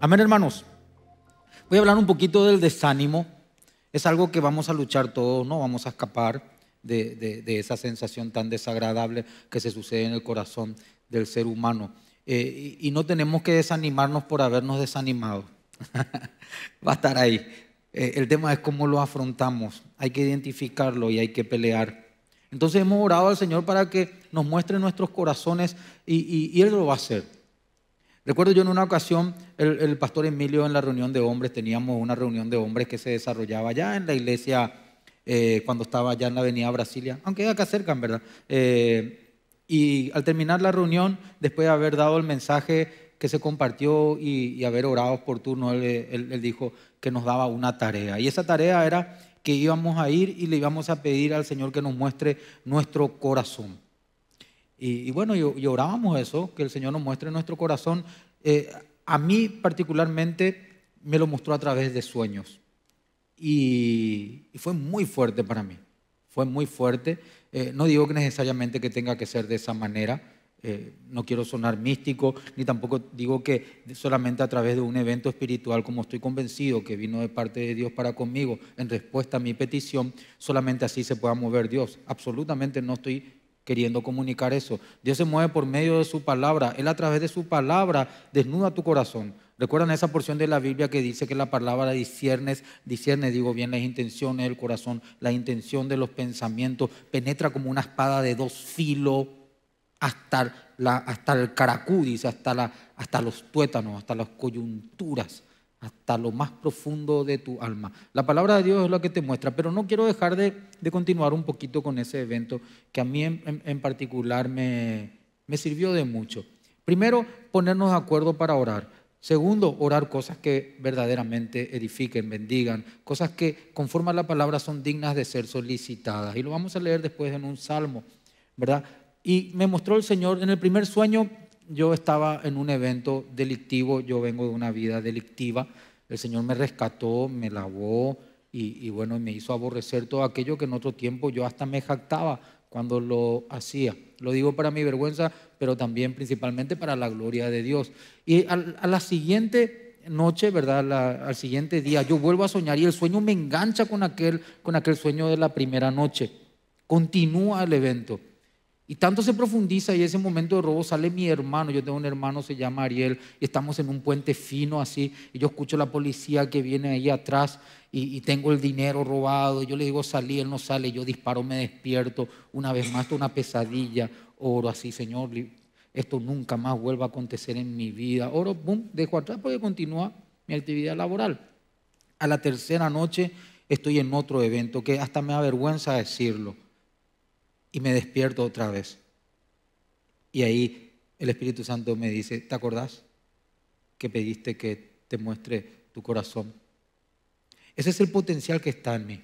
Amén, hermanos. Voy a hablar un poquito del desánimo. Es algo que vamos a luchar todos, no vamos a escapar de, esa sensación tan desagradable que se sucede en el corazón del ser humano. Eh, y, no tenemos que desanimarnos por habernos desanimado. Va a estar ahí. Eh, el tema es cómo lo afrontamos. Hay que identificarlo y hay que pelear. Entonces hemos orado al Señor para que nos muestre nuestros corazones y Él lo va a hacer. Recuerdo yo en una ocasión, el, pastor Emilio en la reunión de hombres, teníamos una reunión de hombres que se desarrollaba ya en la iglesia eh, cuando estaba ya en la avenida Brasilia, aunque acá cerca, en verdad. Eh, y al terminar la reunión, después de haber dado el mensaje que se compartió y, haber orado por turno, él dijo que nos daba una tarea. Y esa tarea era que íbamos a ir y le íbamos a pedir al Señor que nos muestre nuestro corazón. Y, bueno, y, orábamos eso, que el Señor nos muestre nuestro corazón. Eh, a mí particularmente me lo mostró a través de sueños. Y, fue muy fuerte para mí. Fue muy fuerte. Eh, no digo que necesariamente que tenga que ser de esa manera. Eh, no quiero sonar místico, ni tampoco digo que solamente a través de un evento espiritual, como estoy convencido que vino de parte de Dios para conmigo en respuesta a mi petición, solamente así se pueda mover Dios. Absolutamente no estoy queriendo comunicar eso. Dios se mueve por medio de su palabra. Él a través de su palabra desnuda tu corazón. ¿Recuerdan esa porción de la Biblia que dice que la palabra discierne, digo bien, las intenciones del corazón, la intención de los pensamientos, penetra como una espada de dos filos hasta, hasta el caracú, hasta, la, hasta los tuétanos, hasta las coyunturas hasta lo más profundo de tu alma. La palabra de Dios es lo que te muestra, pero no quiero dejar de, continuar un poquito con ese evento que a mí en, particular me, me sirvió de mucho. Primero, ponernos de acuerdo para orar. Segundo, orar cosas que verdaderamente edifiquen, bendigan, cosas que conforme a la palabra son dignas de ser solicitadas. Y lo vamos a leer después en un salmo, ¿verdad? Y me mostró el Señor en el primer sueño yo estaba en un evento delictivo, yo vengo de una vida delictiva, el Señor me rescató, me lavó y, bueno, me hizo aborrecer todo aquello que en otro tiempo yo hasta me jactaba cuando lo hacía. Lo digo para mi vergüenza, pero también principalmente para la gloria de Dios. Y a la siguiente noche, ¿verdad? al siguiente día, yo vuelvo a soñar y el sueño me engancha con aquel, con aquel sueño de la primera noche. Continúa el evento. Y tanto se profundiza y ese momento de robo sale mi hermano, yo tengo un hermano, se llama Ariel, y estamos en un puente fino así, y yo escucho a la policía que viene ahí atrás y, tengo el dinero robado, yo le digo salí, él no sale, yo disparo, me despierto, una vez más, una pesadilla, oro así, Señor, esto nunca más vuelva a acontecer en mi vida, oro, boom, dejo atrás porque continúa mi actividad laboral. A la tercera noche estoy en otro evento que hasta me da vergüenza decirlo y me despierto otra vez. Y ahí el Espíritu Santo me dice, ¿te acordás que pediste que te muestre tu corazón? Ese es el potencial que está en mí.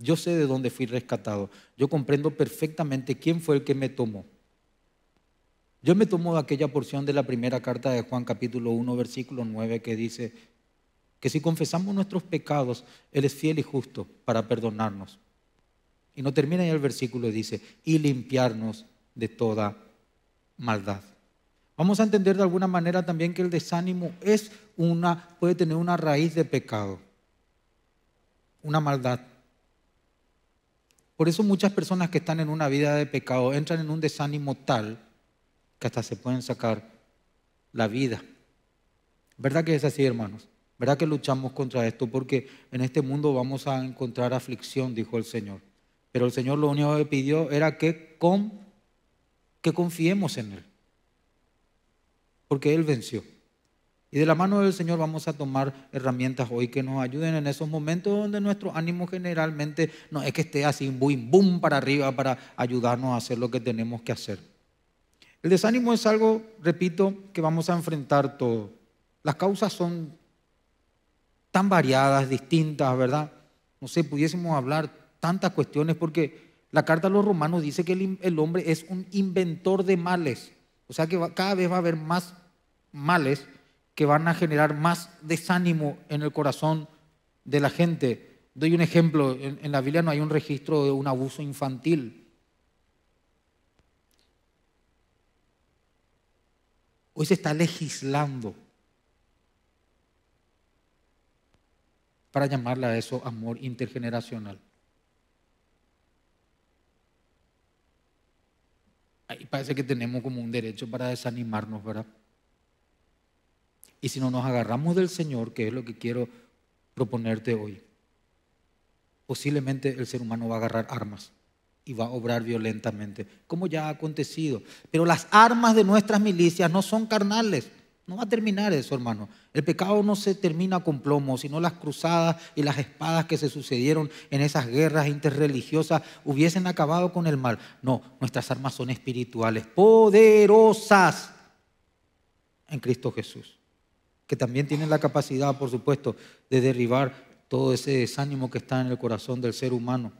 Yo sé de dónde fui rescatado. Yo comprendo perfectamente quién fue el que me tomó. Yo me tomo aquella porción de la primera carta de Juan capítulo 1 versículo 9 que dice que si confesamos nuestros pecados, Él es fiel y justo para perdonarnos y no termina ahí el versículo, dice, y limpiarnos de toda maldad. Vamos a entender de alguna manera también que el desánimo es una, puede tener una raíz de pecado, una maldad. Por eso muchas personas que están en una vida de pecado entran en un desánimo tal que hasta se pueden sacar la vida. ¿Verdad que es así, hermanos? ¿Verdad que luchamos contra esto? Porque en este mundo vamos a encontrar aflicción, dijo el Señor. Pero el Señor lo único que pidió era que, con, que confiemos en Él. Porque Él venció. Y de la mano del Señor vamos a tomar herramientas hoy que nos ayuden en esos momentos donde nuestro ánimo generalmente no es que esté así, boom, boom para arriba para ayudarnos a hacer lo que tenemos que hacer. El desánimo es algo, repito, que vamos a enfrentar todos. Las causas son tan variadas, distintas, ¿verdad? No sé, pudiésemos hablar tantas cuestiones, porque la carta a los romanos dice que el, hombre es un inventor de males, o sea que cada vez va a haber más males que van a generar más desánimo en el corazón de la gente. Doy un ejemplo, en, en la Biblia no hay un registro de un abuso infantil. Hoy se está legislando para llamarle a eso amor intergeneracional. parece que tenemos como un derecho para desanimarnos, ¿verdad? Y si no nos agarramos del Señor, que es lo que quiero proponerte hoy, posiblemente el ser humano va a agarrar armas y va a obrar violentamente, como ya ha acontecido. Pero las armas de nuestras milicias no son carnales, no va a terminar eso, hermano. El pecado no se termina con plomo, sino las cruzadas y las espadas que se sucedieron en esas guerras interreligiosas hubiesen acabado con el mal. No, nuestras armas son espirituales, poderosas en Cristo Jesús, que también tienen la capacidad, por supuesto, de derribar todo ese desánimo que está en el corazón del ser humano.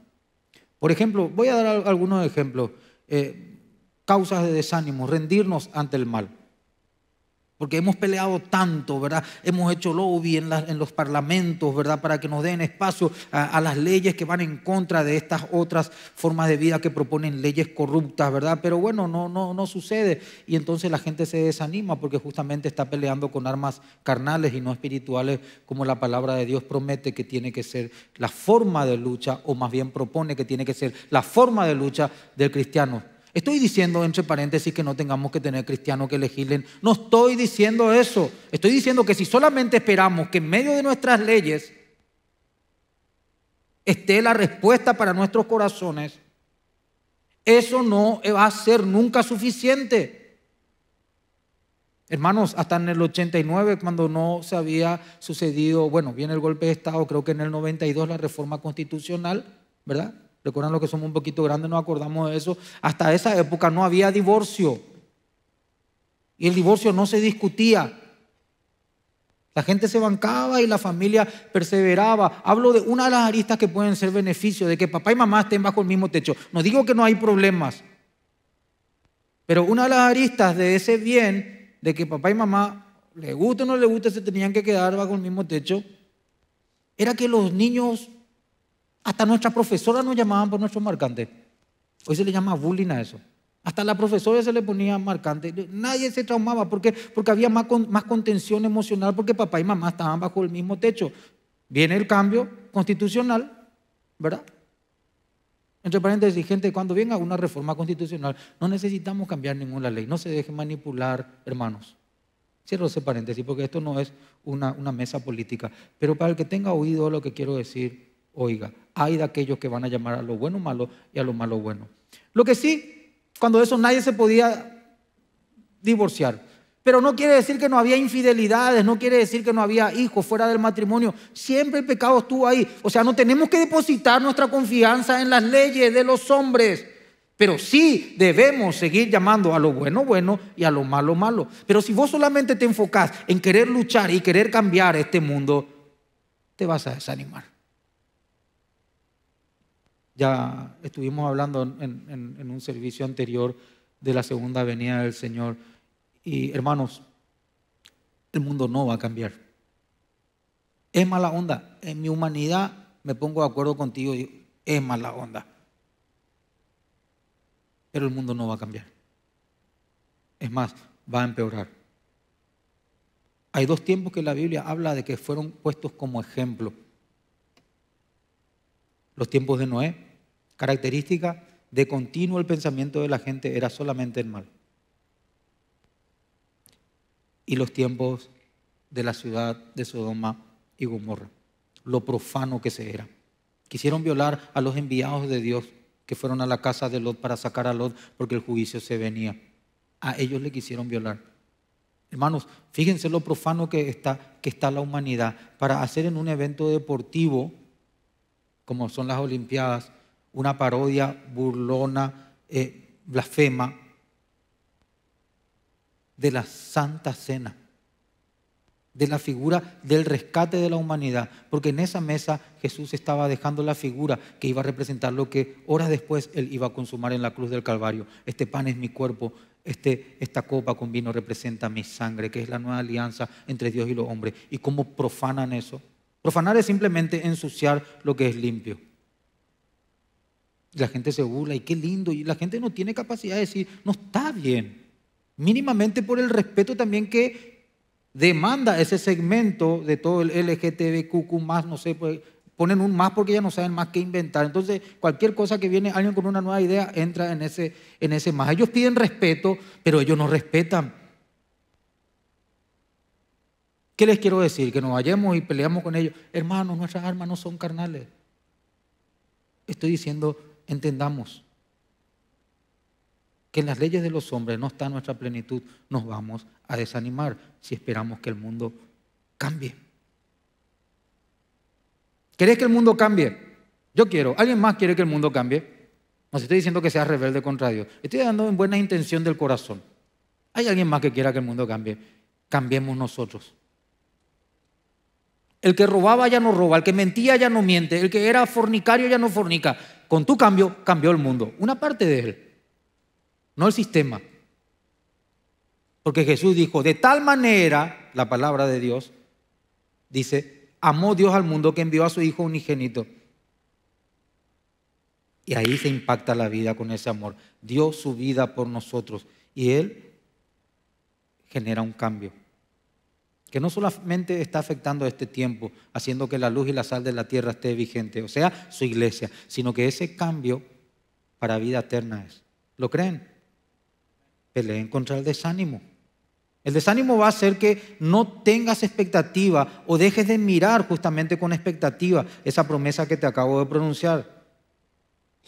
Por ejemplo, voy a dar algunos ejemplos, eh, causas de desánimo, rendirnos ante el mal. Porque hemos peleado tanto, ¿verdad? Hemos hecho lobby en, en los parlamentos, ¿verdad? Para que nos den espacio a, a, las leyes que van en contra de estas otras formas de vida que proponen leyes corruptas, ¿verdad? Pero bueno, no, no, no sucede. Y entonces la gente se desanima porque justamente está peleando con armas carnales y no espirituales, como la palabra de Dios promete que tiene que ser la forma de lucha, o más bien propone que tiene que ser la forma de lucha del cristiano. Estoy diciendo, entre paréntesis, que no tengamos que tener cristianos que legislen. No estoy diciendo eso. Estoy diciendo que si solamente esperamos que en medio de nuestras leyes esté la respuesta para nuestros corazones, eso no va a ser nunca suficiente. Hermanos, hasta en el 89, cuando no se había sucedido, bueno, viene el golpe de Estado, creo que en el 92 la reforma constitucional, ¿verdad? Recuerdan lo que somos un poquito grandes, no acordamos de eso. Hasta esa época no había divorcio. Y el divorcio no se discutía. La gente se bancaba y la familia perseveraba. Hablo de una de las aristas que pueden ser beneficio, de que papá y mamá estén bajo el mismo techo. No digo que no hay problemas, pero una de las aristas de ese bien, de que papá y mamá, le guste o no le guste, se tenían que quedar bajo el mismo techo, era que los niños hasta nuestra profesora nos llamaban por nuestro marcante. Hoy se le llama bullying a eso. Hasta la profesora se le ponía marcante. Nadie se traumaba porque, porque había más, contención emocional porque papá y mamá estaban bajo el mismo techo. Viene el cambio constitucional, ¿verdad? Entre paréntesis, gente, cuando venga una reforma constitucional, no necesitamos cambiar ninguna ley. No se deje manipular, hermanos. Cierro ese paréntesis porque esto no es una mesa política. Pero para el que tenga oído lo que quiero decir, oiga hay de aquellos que van a llamar a lo bueno malo y a lo malo bueno. Lo que sí, cuando eso nadie se podía divorciar. Pero no quiere decir que no había infidelidades, no quiere decir que no había hijos fuera del matrimonio. Siempre el pecado estuvo ahí. O sea, no tenemos que depositar nuestra confianza en las leyes de los hombres. Pero sí debemos seguir llamando a lo bueno bueno y a lo malo malo. Pero si vos solamente te enfocás en querer luchar y querer cambiar este mundo, te vas a desanimar. Ya estuvimos hablando en, un servicio anterior de la segunda venida del Señor. Y hermanos, el mundo no va a cambiar. Es mala onda. En mi humanidad me pongo de acuerdo contigo y es mala onda. Pero el mundo no va a cambiar. Es más, va a empeorar. Hay dos tiempos que la Biblia habla de que fueron puestos como ejemplo los tiempos de Noé, característica de continuo el pensamiento de la gente era solamente el mal. Y los tiempos de la ciudad de Sodoma y Gomorra, lo profano que se era. Quisieron violar a los enviados de Dios que fueron a la casa de Lot para sacar a Lot porque el juicio se venía. A ellos le quisieron violar. Hermanos, fíjense lo profano que está, que está la humanidad. Para hacer en un evento deportivo, como son las Olimpiadas, una parodia burlona, eh, blasfema de la Santa Cena, de la figura del rescate de la humanidad, porque en esa mesa Jesús estaba dejando la figura que iba a representar lo que horas después él iba a consumar en la cruz del Calvario. Este pan es mi cuerpo, este, esta copa con vino representa mi sangre, que es la nueva alianza entre Dios y los hombres. ¿Y cómo profanan eso? Profanar es simplemente ensuciar lo que es limpio. La gente se burla, y qué lindo, y la gente no tiene capacidad de decir, no está bien. Mínimamente por el respeto también que demanda ese segmento de todo el LGTBQ, más, no sé, pues, ponen un más porque ya no saben más qué inventar. Entonces, cualquier cosa que viene alguien con una nueva idea entra en ese, en ese más. Ellos piden respeto, pero ellos no respetan. ¿Qué les quiero decir? Que nos vayamos y peleamos con ellos. Hermanos, nuestras armas no son carnales. Estoy diciendo, entendamos que en las leyes de los hombres no está nuestra plenitud, nos vamos a desanimar si esperamos que el mundo cambie. ¿Querés que el mundo cambie? Yo quiero. ¿Alguien más quiere que el mundo cambie? No estoy diciendo que seas rebelde contra Dios. Estoy dando en buena intención del corazón. ¿Hay alguien más que quiera que el mundo cambie? Cambiemos nosotros. El que robaba ya no roba, el que mentía ya no miente, el que era fornicario ya no fornica. Con tu cambio cambió el mundo. Una parte de él, no el sistema. Porque Jesús dijo, de tal manera, la palabra de Dios, dice, amó Dios al mundo que envió a su Hijo unigénito. Y ahí se impacta la vida con ese amor. Dio su vida por nosotros y Él genera un cambio que no solamente está afectando este tiempo, haciendo que la luz y la sal de la tierra esté vigente, o sea, su iglesia, sino que ese cambio para vida eterna es. ¿Lo creen? Peleen contra el desánimo. El desánimo va a hacer que no tengas expectativa o dejes de mirar justamente con expectativa esa promesa que te acabo de pronunciar.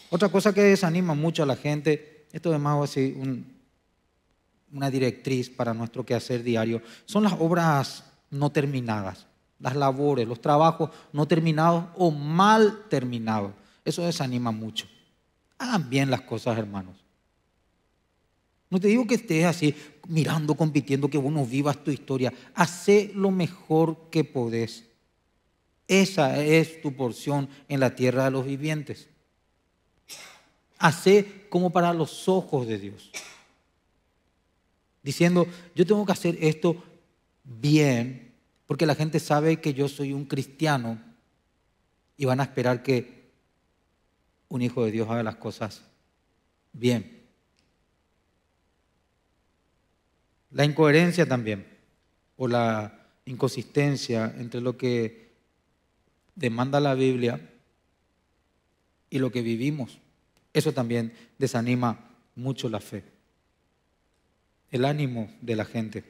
Otra cosa que desanima mucho a la gente, esto además a ser un, una directriz para nuestro quehacer diario son las obras no terminadas, las labores, los trabajos no terminados o mal terminados. Eso desanima mucho. Hagan bien las cosas, hermanos. No te digo que estés así mirando, compitiendo, que uno vivas tu historia. Hacé lo mejor que podés. Esa es tu porción en la tierra de los vivientes. Hacé como para los ojos de Dios diciendo, yo tengo que hacer esto bien, porque la gente sabe que yo soy un cristiano y van a esperar que un hijo de Dios haga las cosas bien. La incoherencia también, o la inconsistencia entre lo que demanda la Biblia y lo que vivimos, eso también desanima mucho la fe el ánimo de la gente.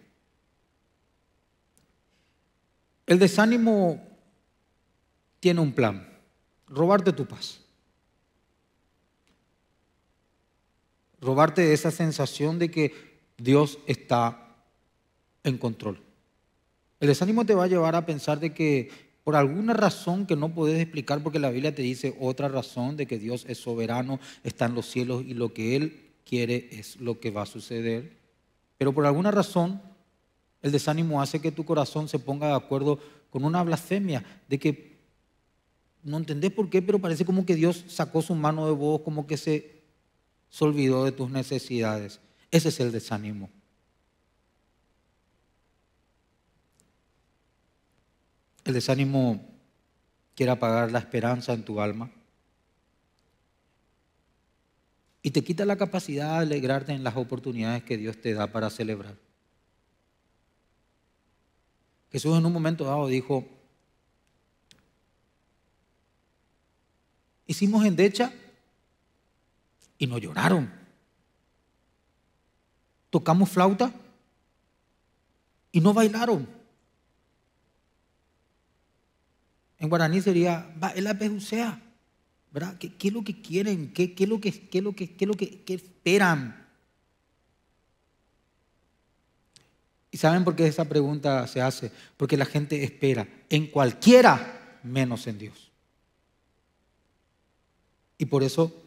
El desánimo tiene un plan, robarte tu paz, robarte esa sensación de que Dios está en control. El desánimo te va a llevar a pensar de que por alguna razón que no puedes explicar, porque la Biblia te dice otra razón de que Dios es soberano, está en los cielos y lo que Él quiere es lo que va a suceder pero por alguna razón, el desánimo hace que tu corazón se ponga de acuerdo con una blasfemia, de que no entendés por qué, pero parece como que Dios sacó su mano de vos, como que se, se olvidó de tus necesidades. Ese es el desánimo. El desánimo quiere apagar la esperanza en tu alma y te quita la capacidad de alegrarte en las oportunidades que Dios te da para celebrar. Jesús en un momento dado dijo, hicimos endecha y no lloraron. Tocamos flauta y no bailaron. En guaraní sería, el apejusea. ¿Qué, es lo que quieren? ¿Qué, es lo que, es lo que, lo que esperan? ¿Y saben por qué esa pregunta se hace? Porque la gente espera en cualquiera menos en Dios. Y por eso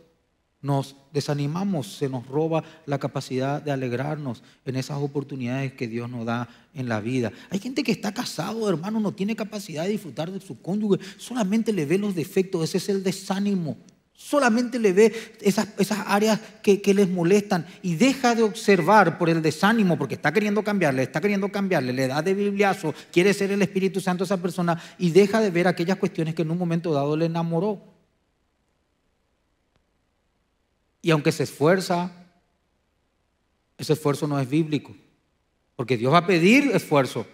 nos desanimamos, se nos roba la capacidad de alegrarnos en esas oportunidades que Dios nos da en la vida. Hay gente que está casado, hermano, no tiene capacidad de disfrutar de su cónyuge, solamente le ve los defectos, ese es el desánimo. Solamente le ve esas, áreas que, que, les molestan y deja de observar por el desánimo, porque está queriendo cambiarle, está queriendo cambiarle, le da de bibliazo, quiere ser el Espíritu Santo a esa persona y deja de ver aquellas cuestiones que en un momento dado le enamoró. Y aunque se esfuerza, ese esfuerzo no es bíblico. Porque Dios va a pedir esfuerzo.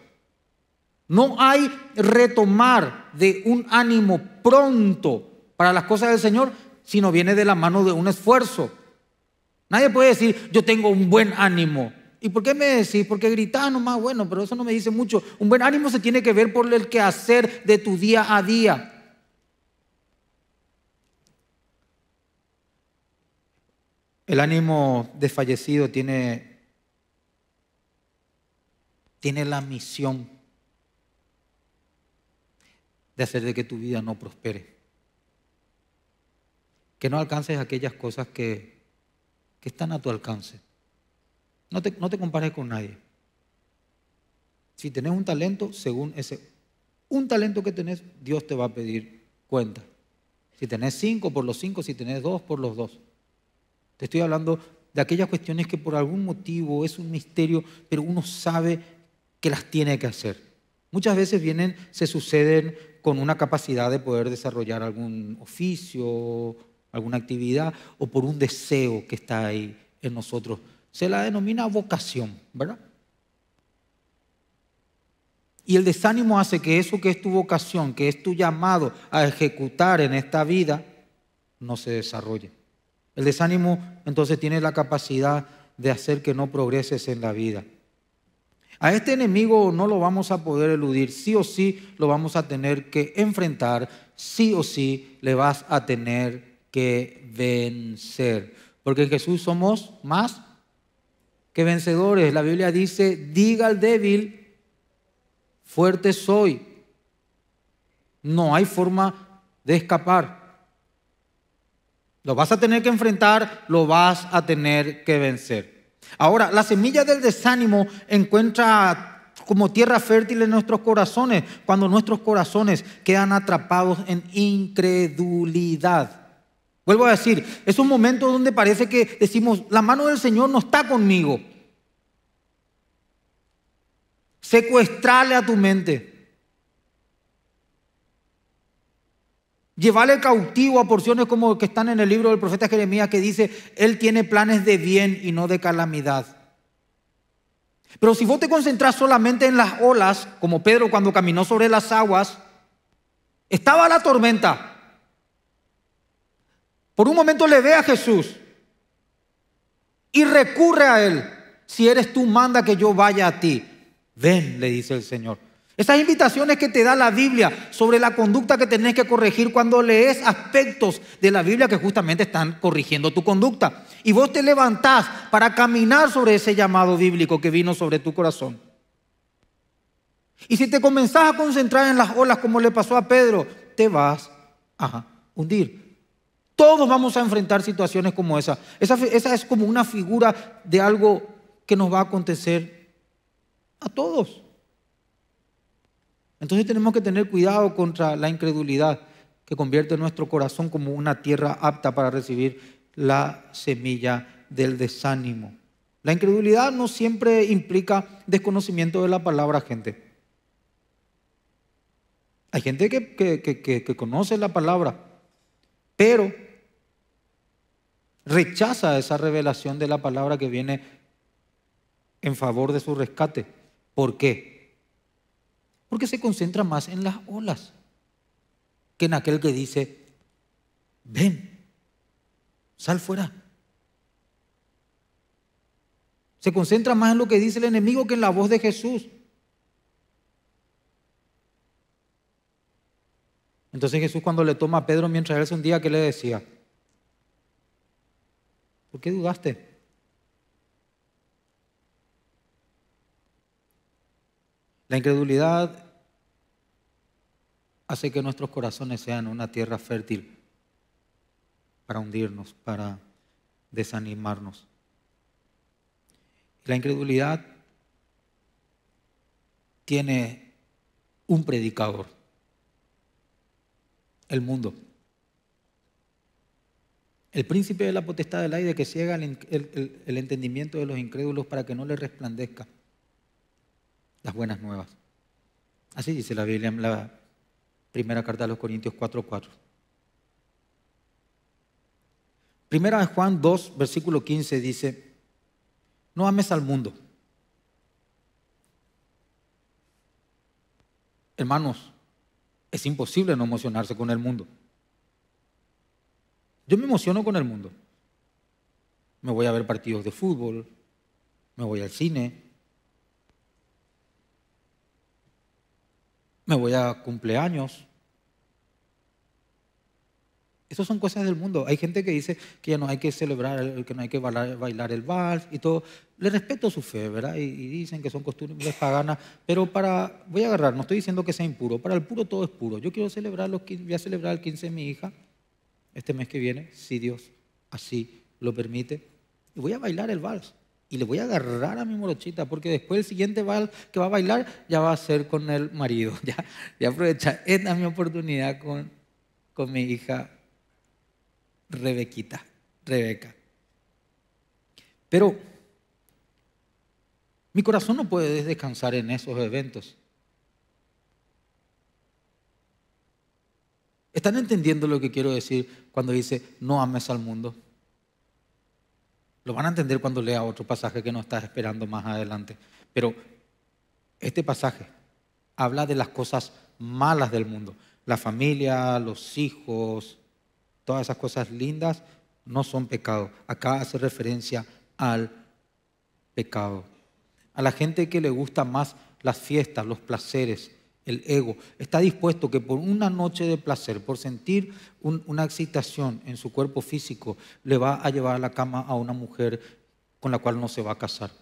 No hay retomar de un ánimo pronto para las cosas del Señor, sino viene de la mano de un esfuerzo. Nadie puede decir, yo tengo un buen ánimo. ¿Y por qué me decís? Porque gritar nomás, bueno, pero eso no me dice mucho. Un buen ánimo se tiene que ver por el quehacer de tu día a día. El ánimo desfallecido tiene, tiene la misión de hacer de que tu vida no prospere. Que no alcances aquellas cosas que, están a tu alcance. No te, no te compares con nadie. Si tenés un talento, según ese un talento que tenés, Dios te va a pedir cuenta. Si tenés cinco, por los cinco. Si tenés dos, por los dos estoy hablando de aquellas cuestiones que por algún motivo es un misterio, pero uno sabe que las tiene que hacer. Muchas veces vienen, se suceden con una capacidad de poder desarrollar algún oficio, alguna actividad, o por un deseo que está ahí en nosotros. Se la denomina vocación, ¿verdad? Y el desánimo hace que eso que es tu vocación, que es tu llamado a ejecutar en esta vida, no se desarrolle. El desánimo entonces tiene la capacidad de hacer que no progreses en la vida. A este enemigo no lo vamos a poder eludir, sí o sí lo vamos a tener que enfrentar, sí o sí le vas a tener que vencer. Porque en Jesús somos más que vencedores. La Biblia dice, diga al débil, fuerte soy. No hay forma de escapar. Lo vas a tener que enfrentar, lo vas a tener que vencer. Ahora, la semilla del desánimo encuentra como tierra fértil en nuestros corazones, cuando nuestros corazones quedan atrapados en incredulidad. Vuelvo a decir, es un momento donde parece que decimos, la mano del Señor no está conmigo. Secuestrale a tu mente. Llevarle cautivo a porciones como que están en el libro del profeta Jeremías que dice, Él tiene planes de bien y no de calamidad. Pero si vos te concentras solamente en las olas, como Pedro cuando caminó sobre las aguas, estaba la tormenta. Por un momento le ve a Jesús y recurre a Él. Si eres tú, manda que yo vaya a ti. Ven, le dice el Señor. Esas invitaciones que te da la Biblia sobre la conducta que tenés que corregir cuando lees aspectos de la Biblia que justamente están corrigiendo tu conducta. Y vos te levantás para caminar sobre ese llamado bíblico que vino sobre tu corazón. Y si te comenzás a concentrar en las olas como le pasó a Pedro, te vas a hundir. Todos vamos a enfrentar situaciones como esa. Esa, esa es como una figura de algo que nos va a acontecer a todos. Entonces tenemos que tener cuidado contra la incredulidad que convierte nuestro corazón como una tierra apta para recibir la semilla del desánimo. La incredulidad no siempre implica desconocimiento de la palabra, gente. Hay gente que, conoce la palabra, pero rechaza esa revelación de la palabra que viene en favor de su rescate. ¿Por qué? Porque se concentra más en las olas que en aquel que dice, ven, sal fuera. Se concentra más en lo que dice el enemigo que en la voz de Jesús. Entonces Jesús cuando le toma a Pedro mientras él un día que le decía, ¿por qué dudaste? La incredulidad hace que nuestros corazones sean una tierra fértil para hundirnos, para desanimarnos. La incredulidad tiene un predicador, el mundo. El príncipe de la potestad del aire que ciega el, entendimiento de los incrédulos para que no le resplandezca las buenas nuevas. Así dice la Biblia la Primera carta de los Corintios 4:4. Primera de Juan 2, versículo 15 dice, no ames al mundo. Hermanos, es imposible no emocionarse con el mundo. Yo me emociono con el mundo. Me voy a ver partidos de fútbol, me voy al cine, me voy a cumpleaños. Esas son cosas del mundo. Hay gente que dice que no hay que celebrar, que no hay que bailar, el vals y todo. Le respeto su fe, ¿verdad? Y, dicen que son costumbres paganas. Pero para, voy a agarrar, no estoy diciendo que sea impuro. Para el puro todo es puro. Yo quiero celebrar los, voy a celebrar el 15 de mi hija este mes que viene, si Dios así lo permite. Y voy a bailar el vals y le voy a agarrar a mi morochita, porque después el siguiente que va a bailar ya va a ser con el marido. Ya, ya aprovecha. Esta es mi oportunidad con, con mi hija Rebequita, Rebeca. Pero mi corazón no puede descansar en esos eventos. ¿Están entendiendo lo que quiero decir cuando dice no ames al mundo? Lo van a entender cuando lea otro pasaje que no estás esperando más adelante. Pero este pasaje habla de las cosas malas del mundo. La familia, los hijos, todas esas cosas lindas no son pecado. Acá hace referencia al pecado. A la gente que le gusta más las fiestas, los placeres, el ego, está dispuesto que por una noche de placer, por sentir una excitación en su cuerpo físico, le va a llevar a la cama a una mujer con la cual no se va a casar.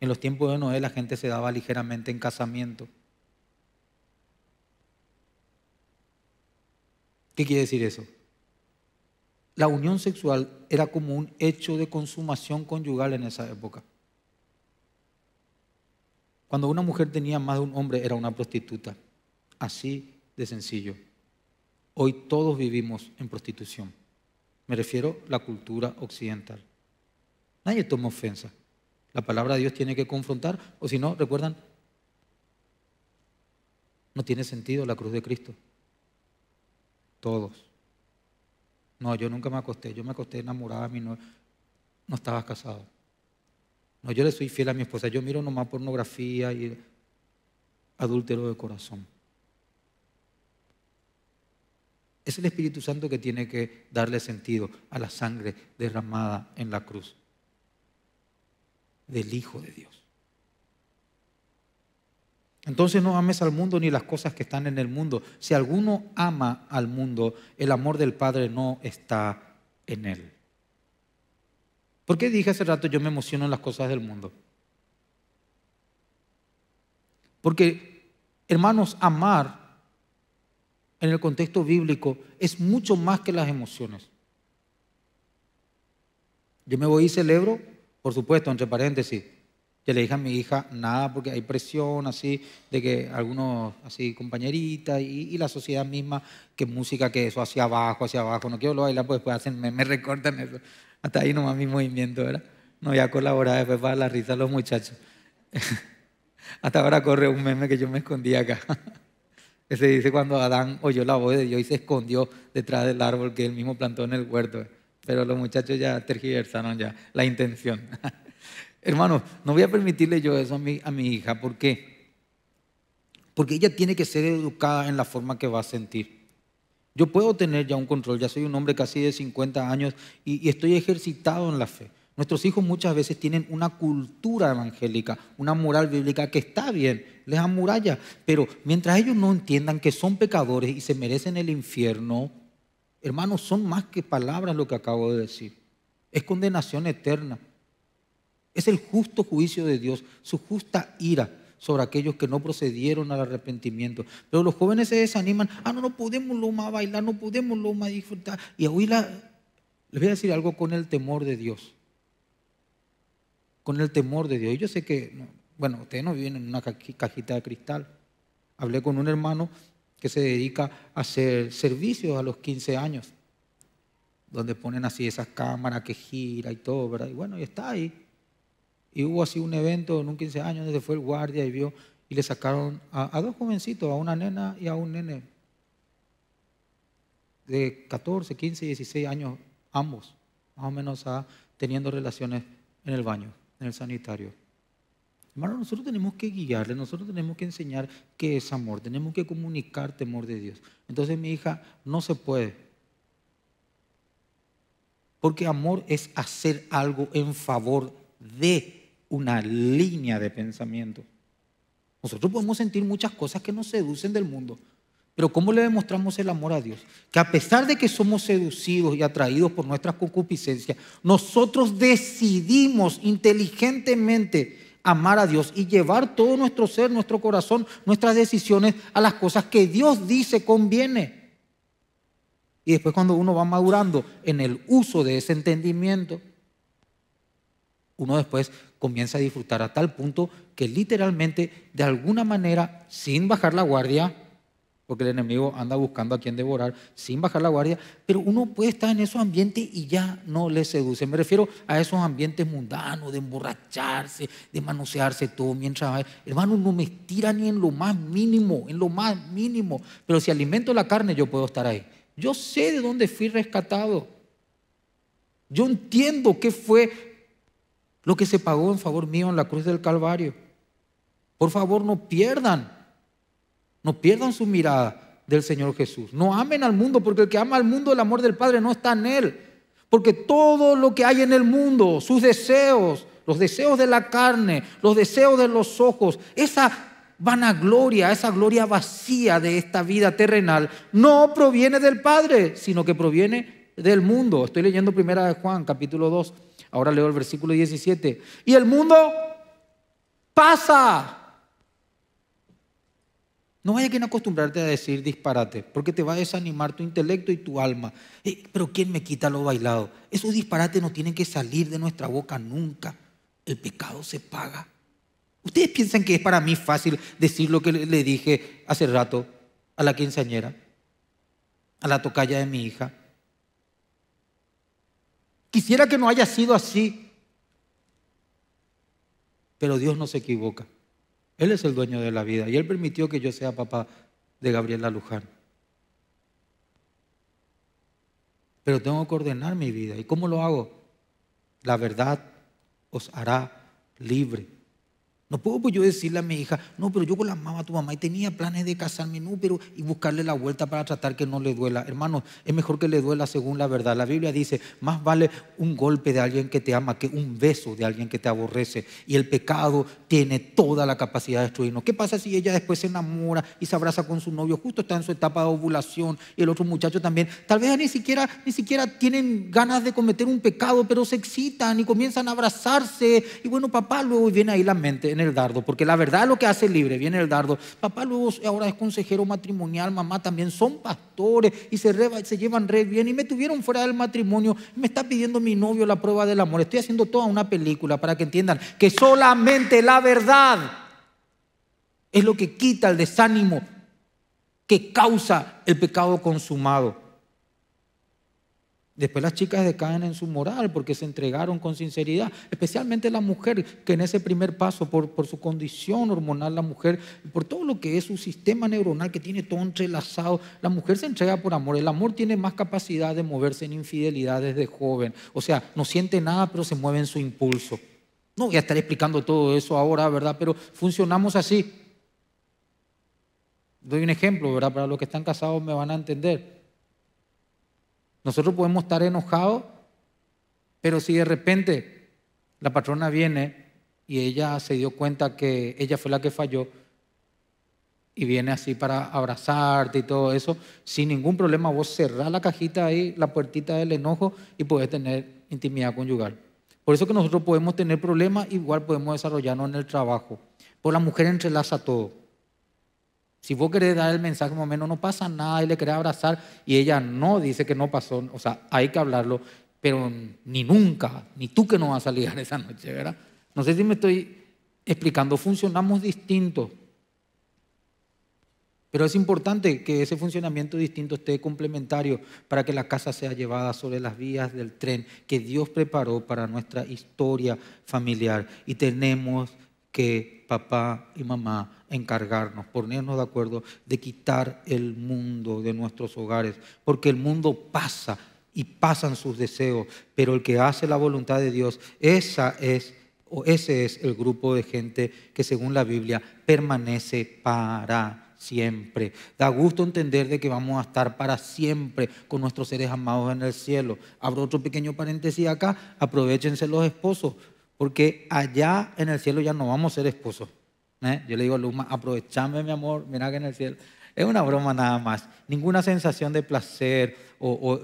En los tiempos de Noé la gente se daba ligeramente en casamiento. ¿Qué quiere decir eso? La unión sexual era como un hecho de consumación conyugal en esa época. Cuando una mujer tenía más de un hombre era una prostituta. Así de sencillo. Hoy todos vivimos en prostitución. Me refiero a la cultura occidental. Nadie toma ofensa. La palabra de Dios tiene que confrontar, o si no, recuerdan, no tiene sentido la cruz de Cristo. Todos. No, yo nunca me acosté, yo me acosté enamorada, mi no, no estaba casado. No, yo le soy fiel a mi esposa. Yo miro nomás pornografía y adúltero de corazón. Es el Espíritu Santo que tiene que darle sentido a la sangre derramada en la cruz del Hijo de Dios. Entonces no ames al mundo ni las cosas que están en el mundo. Si alguno ama al mundo, el amor del Padre no está en él. ¿Por qué dije hace rato yo me emociono en las cosas del mundo? Porque, hermanos, amar en el contexto bíblico es mucho más que las emociones. Yo me voy y celebro, por supuesto, entre paréntesis, yo le dije a mi hija nada porque hay presión así de que algunos así compañeritas y, la sociedad misma que música que eso hacia abajo hacia abajo no quiero lo bailar pues después pues, me recortan eso hasta ahí nomás mi movimiento, ¿verdad? No voy a colaborar después para la risa los muchachos. Hasta ahora corre un meme que yo me escondí acá. que se dice cuando Adán oyó la voz de Dios y se escondió detrás del árbol que él mismo plantó en el huerto. Pero los muchachos ya tergiversaron ya la intención. Hermanos, no voy a permitirle yo eso a mi, a mi hija. ¿Por qué? Porque ella tiene que ser educada en la forma que va a sentir. Yo puedo tener ya un control, ya soy un hombre casi de 50 años y, estoy ejercitado en la fe. Nuestros hijos muchas veces tienen una cultura evangélica, una moral bíblica que está bien, les amuralla, pero mientras ellos no entiendan que son pecadores y se merecen el infierno, hermanos, son más que palabras lo que acabo de decir. Es condenación eterna. Es el justo juicio de Dios, su justa ira sobre aquellos que no procedieron al arrepentimiento. Pero los jóvenes se desaniman, ah, no, no podemos lo más bailar, no podemos lo más disfrutar. Y hoy la, les voy a decir algo con el temor de Dios. Con el temor de Dios. Y yo sé que, bueno, ustedes no viven en una cajita de cristal. Hablé con un hermano que se dedica a hacer servicios a los 15 años, donde ponen así esas cámaras que gira y todo, ¿verdad? Y bueno, y está ahí y hubo así un evento en un 15 años donde fue el guardia y vio y le sacaron a, dos jovencitos, a una nena y a un nene de 14, 15 16 años, ambos, más o menos teniendo relaciones en el baño, en el sanitario. Hermano, nosotros tenemos que guiarle, nosotros tenemos que enseñar qué es amor, tenemos que comunicar temor de Dios. Entonces mi hija no se puede. Porque amor es hacer algo en favor de. Dios una línea de pensamiento. Nosotros podemos sentir muchas cosas que nos seducen del mundo, pero ¿cómo le demostramos el amor a Dios? Que a pesar de que somos seducidos y atraídos por nuestras concupiscencias, nosotros decidimos inteligentemente amar a Dios y llevar todo nuestro ser, nuestro corazón, nuestras decisiones a las cosas que Dios dice conviene. Y después cuando uno va madurando en el uso de ese entendimiento, uno después comienza a disfrutar a tal punto que literalmente, de alguna manera, sin bajar la guardia, porque el enemigo anda buscando a quien devorar, sin bajar la guardia, pero uno puede estar en esos ambientes y ya no le seduce. Me refiero a esos ambientes mundanos, de emborracharse, de manosearse todo mientras... Hermano, no me estira ni en lo más mínimo, en lo más mínimo, pero si alimento la carne yo puedo estar ahí. Yo sé de dónde fui rescatado. Yo entiendo qué fue lo que se pagó en favor mío en la cruz del Calvario. Por favor, no pierdan, no pierdan su mirada del Señor Jesús. No amen al mundo, porque el que ama al mundo, el amor del Padre no está en él. Porque todo lo que hay en el mundo, sus deseos, los deseos de la carne, los deseos de los ojos, esa vanagloria, esa gloria vacía de esta vida terrenal, no proviene del Padre, sino que proviene del mundo. Estoy leyendo primera de Juan, capítulo 2, Ahora leo el versículo 17. Y el mundo pasa. No vaya a acostumbrarte a decir disparate, porque te va a desanimar tu intelecto y tu alma. Eh, pero ¿quién me quita lo bailado? Esos disparates no tienen que salir de nuestra boca nunca. El pecado se paga. ¿Ustedes piensan que es para mí fácil decir lo que le dije hace rato a la quinceañera, a la tocaya de mi hija? Quisiera que no haya sido así. Pero Dios no se equivoca. Él es el dueño de la vida y Él permitió que yo sea papá de Gabriela Luján. Pero tengo que ordenar mi vida. ¿Y cómo lo hago? La verdad os hará libre. No puedo pues yo decirle a mi hija, no, pero yo con la mamá, tu mamá, y tenía planes de casarme, no, pero y buscarle la vuelta para tratar que no le duela. Hermano, es mejor que le duela según la verdad. La Biblia dice, más vale un golpe de alguien que te ama que un beso de alguien que te aborrece. Y el pecado tiene toda la capacidad de destruirnos. ¿Qué pasa si ella después se enamora y se abraza con su novio? Justo está en su etapa de ovulación y el otro muchacho también. Tal vez ni siquiera, ni siquiera tienen ganas de cometer un pecado, pero se excitan y comienzan a abrazarse. Y bueno, papá, luego viene ahí la mente el dardo, porque la verdad es lo que hace libre, viene el dardo. Papá luego ahora es consejero matrimonial, mamá también son pastores y se, se llevan re bien y me tuvieron fuera del matrimonio. Me está pidiendo mi novio la prueba del amor. Estoy haciendo toda una película para que entiendan que solamente la verdad es lo que quita el desánimo que causa el pecado consumado. Después las chicas decaen en su moral porque se entregaron con sinceridad, especialmente la mujer, que en ese primer paso, por, por su condición hormonal, la mujer, por todo lo que es su sistema neuronal que tiene todo entrelazado, la mujer se entrega por amor. El amor tiene más capacidad de moverse en infidelidad desde joven. O sea, no siente nada, pero se mueve en su impulso. No voy a estar explicando todo eso ahora, ¿verdad? Pero funcionamos así. Doy un ejemplo, ¿verdad? Para los que están casados me van a entender. Nosotros podemos estar enojados, pero si de repente la patrona viene y ella se dio cuenta que ella fue la que falló y viene así para abrazarte y todo eso, sin ningún problema vos cerrás la cajita ahí, la puertita del enojo y podés tener intimidad conyugal. Por eso que nosotros podemos tener problemas, igual podemos desarrollarnos en el trabajo. Por la mujer entrelaza todo. Si vos querés dar el mensaje más menos, no pasa nada y le querés abrazar y ella no dice que no pasó, o sea, hay que hablarlo, pero ni nunca, ni tú que no vas a llegar esa noche, ¿verdad? No sé si me estoy explicando, funcionamos distinto. Pero es importante que ese funcionamiento distinto esté complementario para que la casa sea llevada sobre las vías del tren que Dios preparó para nuestra historia familiar. Y tenemos que papá y mamá encargarnos, ponernos de acuerdo de quitar el mundo de nuestros hogares, porque el mundo pasa y pasan sus deseos, pero el que hace la voluntad de Dios, esa es o ese es el grupo de gente que según la Biblia permanece para siempre. Da gusto entender de que vamos a estar para siempre con nuestros seres amados en el cielo. Abro otro pequeño paréntesis acá. Aprovechense los esposos, porque allá en el cielo ya no vamos a ser esposos. ¿Eh? Yo le digo, a Luma, aprovechame mi amor, mira que en el cielo. Es una broma nada más. Ninguna sensación de placer o,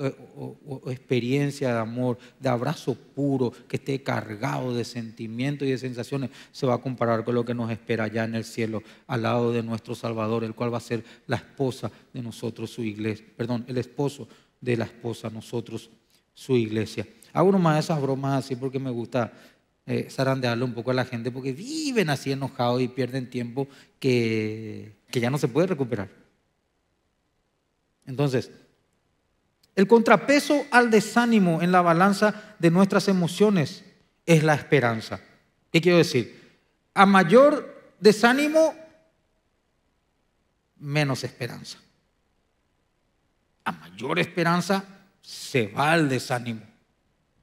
experiencia de amor, de abrazo puro, que esté cargado de sentimientos y de sensaciones, se va a comparar con lo que nos espera allá en el cielo, al lado de nuestro Salvador, el cual va a ser la esposa de nosotros, su iglesia. Perdón, el esposo de la esposa, nosotros, su iglesia. Hago de esas bromas así porque me gusta eh, un poco a la gente porque viven así enojados y pierden tiempo que, ya no se puede recuperar. Entonces, el contrapeso al desánimo en la balanza de nuestras emociones es la esperanza. ¿Qué quiero decir? A mayor desánimo, menos esperanza. A mayor esperanza, se va el desánimo.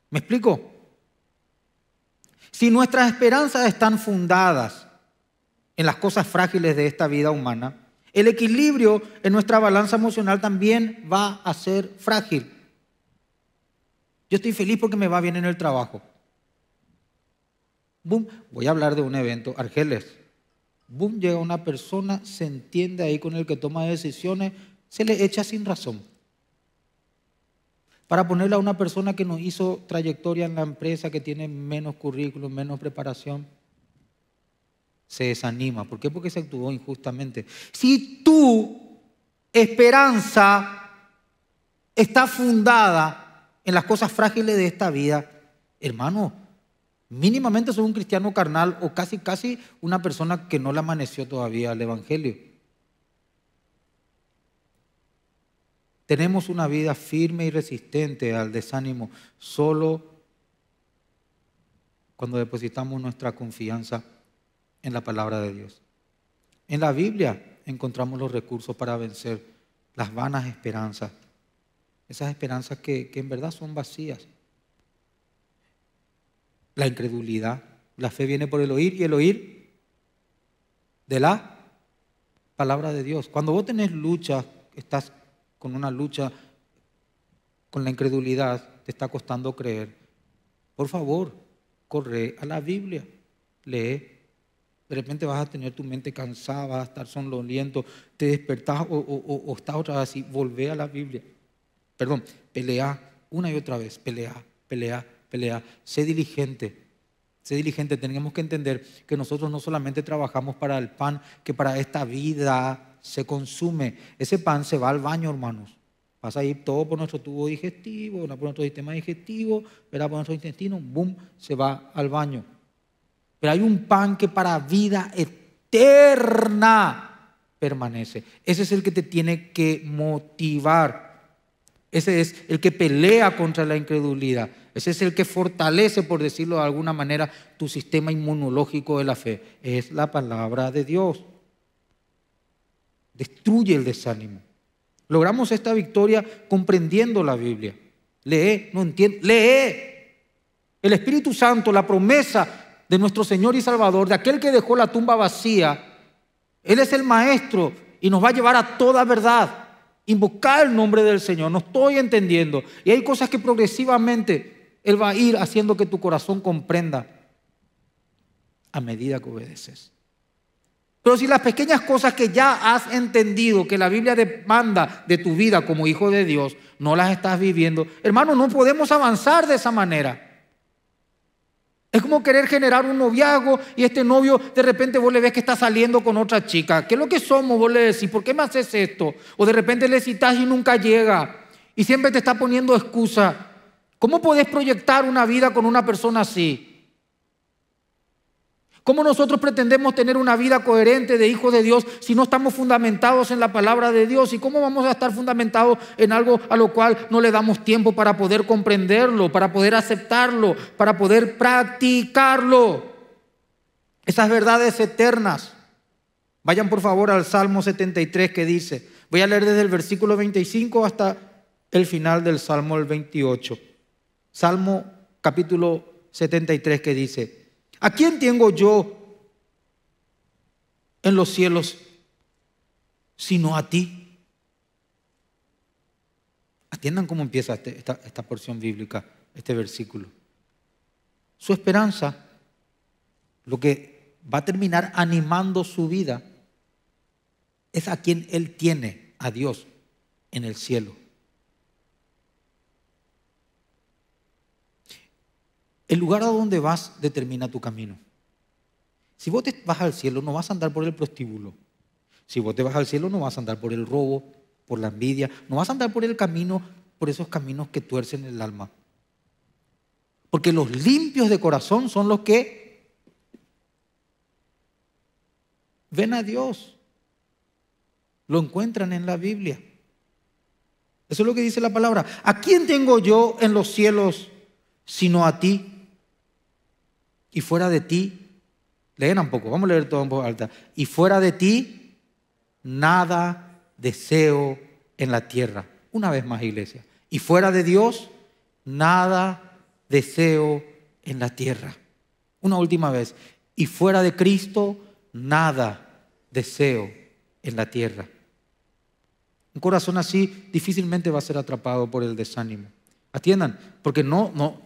¿Me explico? Si nuestras esperanzas están fundadas en las cosas frágiles de esta vida humana, el equilibrio en nuestra balanza emocional también va a ser frágil. Yo estoy feliz porque me va bien en el trabajo. Boom, voy a hablar de un evento, Argeles. Boom, llega una persona, se entiende ahí con el que toma decisiones, se le echa sin razón para ponerle a una persona que nos hizo trayectoria en la empresa, que tiene menos currículum, menos preparación, se desanima. ¿Por qué? Porque se actuó injustamente. Si tu esperanza está fundada en las cosas frágiles de esta vida, hermano, mínimamente soy un cristiano carnal o casi, casi una persona que no le amaneció todavía al Evangelio. tenemos una vida firme y resistente al desánimo solo cuando depositamos nuestra confianza en la palabra de Dios. En la Biblia encontramos los recursos para vencer las vanas esperanzas, esas esperanzas que, en verdad son vacías. La incredulidad, la fe viene por el oír y el oír de la palabra de Dios. Cuando vos tenés luchas, estás con una lucha con la incredulidad, te está costando creer, por favor, corre a la Biblia, lee. De repente vas a tener tu mente cansada, vas a estar sonoliento, te despertás o, o, estás otra vez así, volvé a la Biblia. Perdón, pelea una y otra vez, pelea, pelea, pelea. Sé diligente, sé diligente. Tenemos que entender que nosotros no solamente trabajamos para el pan, que para esta vida se consume. Ese pan se va al baño, hermanos. Pasa ahí todo por nuestro tubo digestivo, por nuestro sistema digestivo, por nuestro intestino, boom, se va al baño. Pero hay un pan que para vida eterna permanece. Ese es el que te tiene que motivar. Ese es el que pelea contra la incredulidad. Ese es el que fortalece, por decirlo de alguna manera, tu sistema inmunológico de la fe. Es la palabra de Dios destruye el desánimo. Logramos esta victoria comprendiendo la Biblia. Lee, no entiende, lee. El Espíritu Santo, la promesa de nuestro Señor y Salvador, de aquel que dejó la tumba vacía, Él es el Maestro y nos va a llevar a toda verdad. Invocar el nombre del Señor, no estoy entendiendo. Y hay cosas que progresivamente Él va a ir haciendo que tu corazón comprenda a medida que obedeces. Pero si las pequeñas cosas que ya has entendido que la Biblia demanda de tu vida como hijo de Dios, no las estás viviendo, hermano, no podemos avanzar de esa manera. Es como querer generar un noviazgo y este novio de repente vos le ves que está saliendo con otra chica. ¿Qué es lo que somos? Vos le decís, ¿por qué me haces esto? O de repente le citas y nunca llega y siempre te está poniendo excusa. ¿Cómo podés proyectar una vida con una persona así? ¿Cómo nosotros pretendemos tener una vida coherente de hijos de Dios si no estamos fundamentados en la palabra de Dios? ¿Y cómo vamos a estar fundamentados en algo a lo cual no le damos tiempo para poder comprenderlo, para poder aceptarlo, para poder practicarlo? Esas verdades eternas. Vayan por favor al Salmo 73 que dice, voy a leer desde el versículo 25 hasta el final del Salmo el 28. Salmo capítulo 73 que dice, ¿A quién tengo yo en los cielos sino a ti? Atiendan cómo empieza este, esta porción bíblica, este versículo. Su esperanza, lo que va a terminar animando su vida, es a quien él tiene, a Dios, en el cielo. El lugar a donde vas determina tu camino. Si vos te vas al cielo, no vas a andar por el prostíbulo. Si vos te vas al cielo, no vas a andar por el robo, por la envidia. No vas a andar por el camino, por esos caminos que tuercen el alma. Porque los limpios de corazón son los que ven a Dios. Lo encuentran en la Biblia. Eso es lo que dice la palabra. ¿A quién tengo yo en los cielos sino a ti? Y fuera de ti, leen un poco, vamos a leer todo en voz alta. Y fuera de ti, nada deseo en la tierra. Una vez más, iglesia. Y fuera de Dios, nada deseo en la tierra. Una última vez. Y fuera de Cristo, nada deseo en la tierra. Un corazón así difícilmente va a ser atrapado por el desánimo. Atiendan, porque no, no,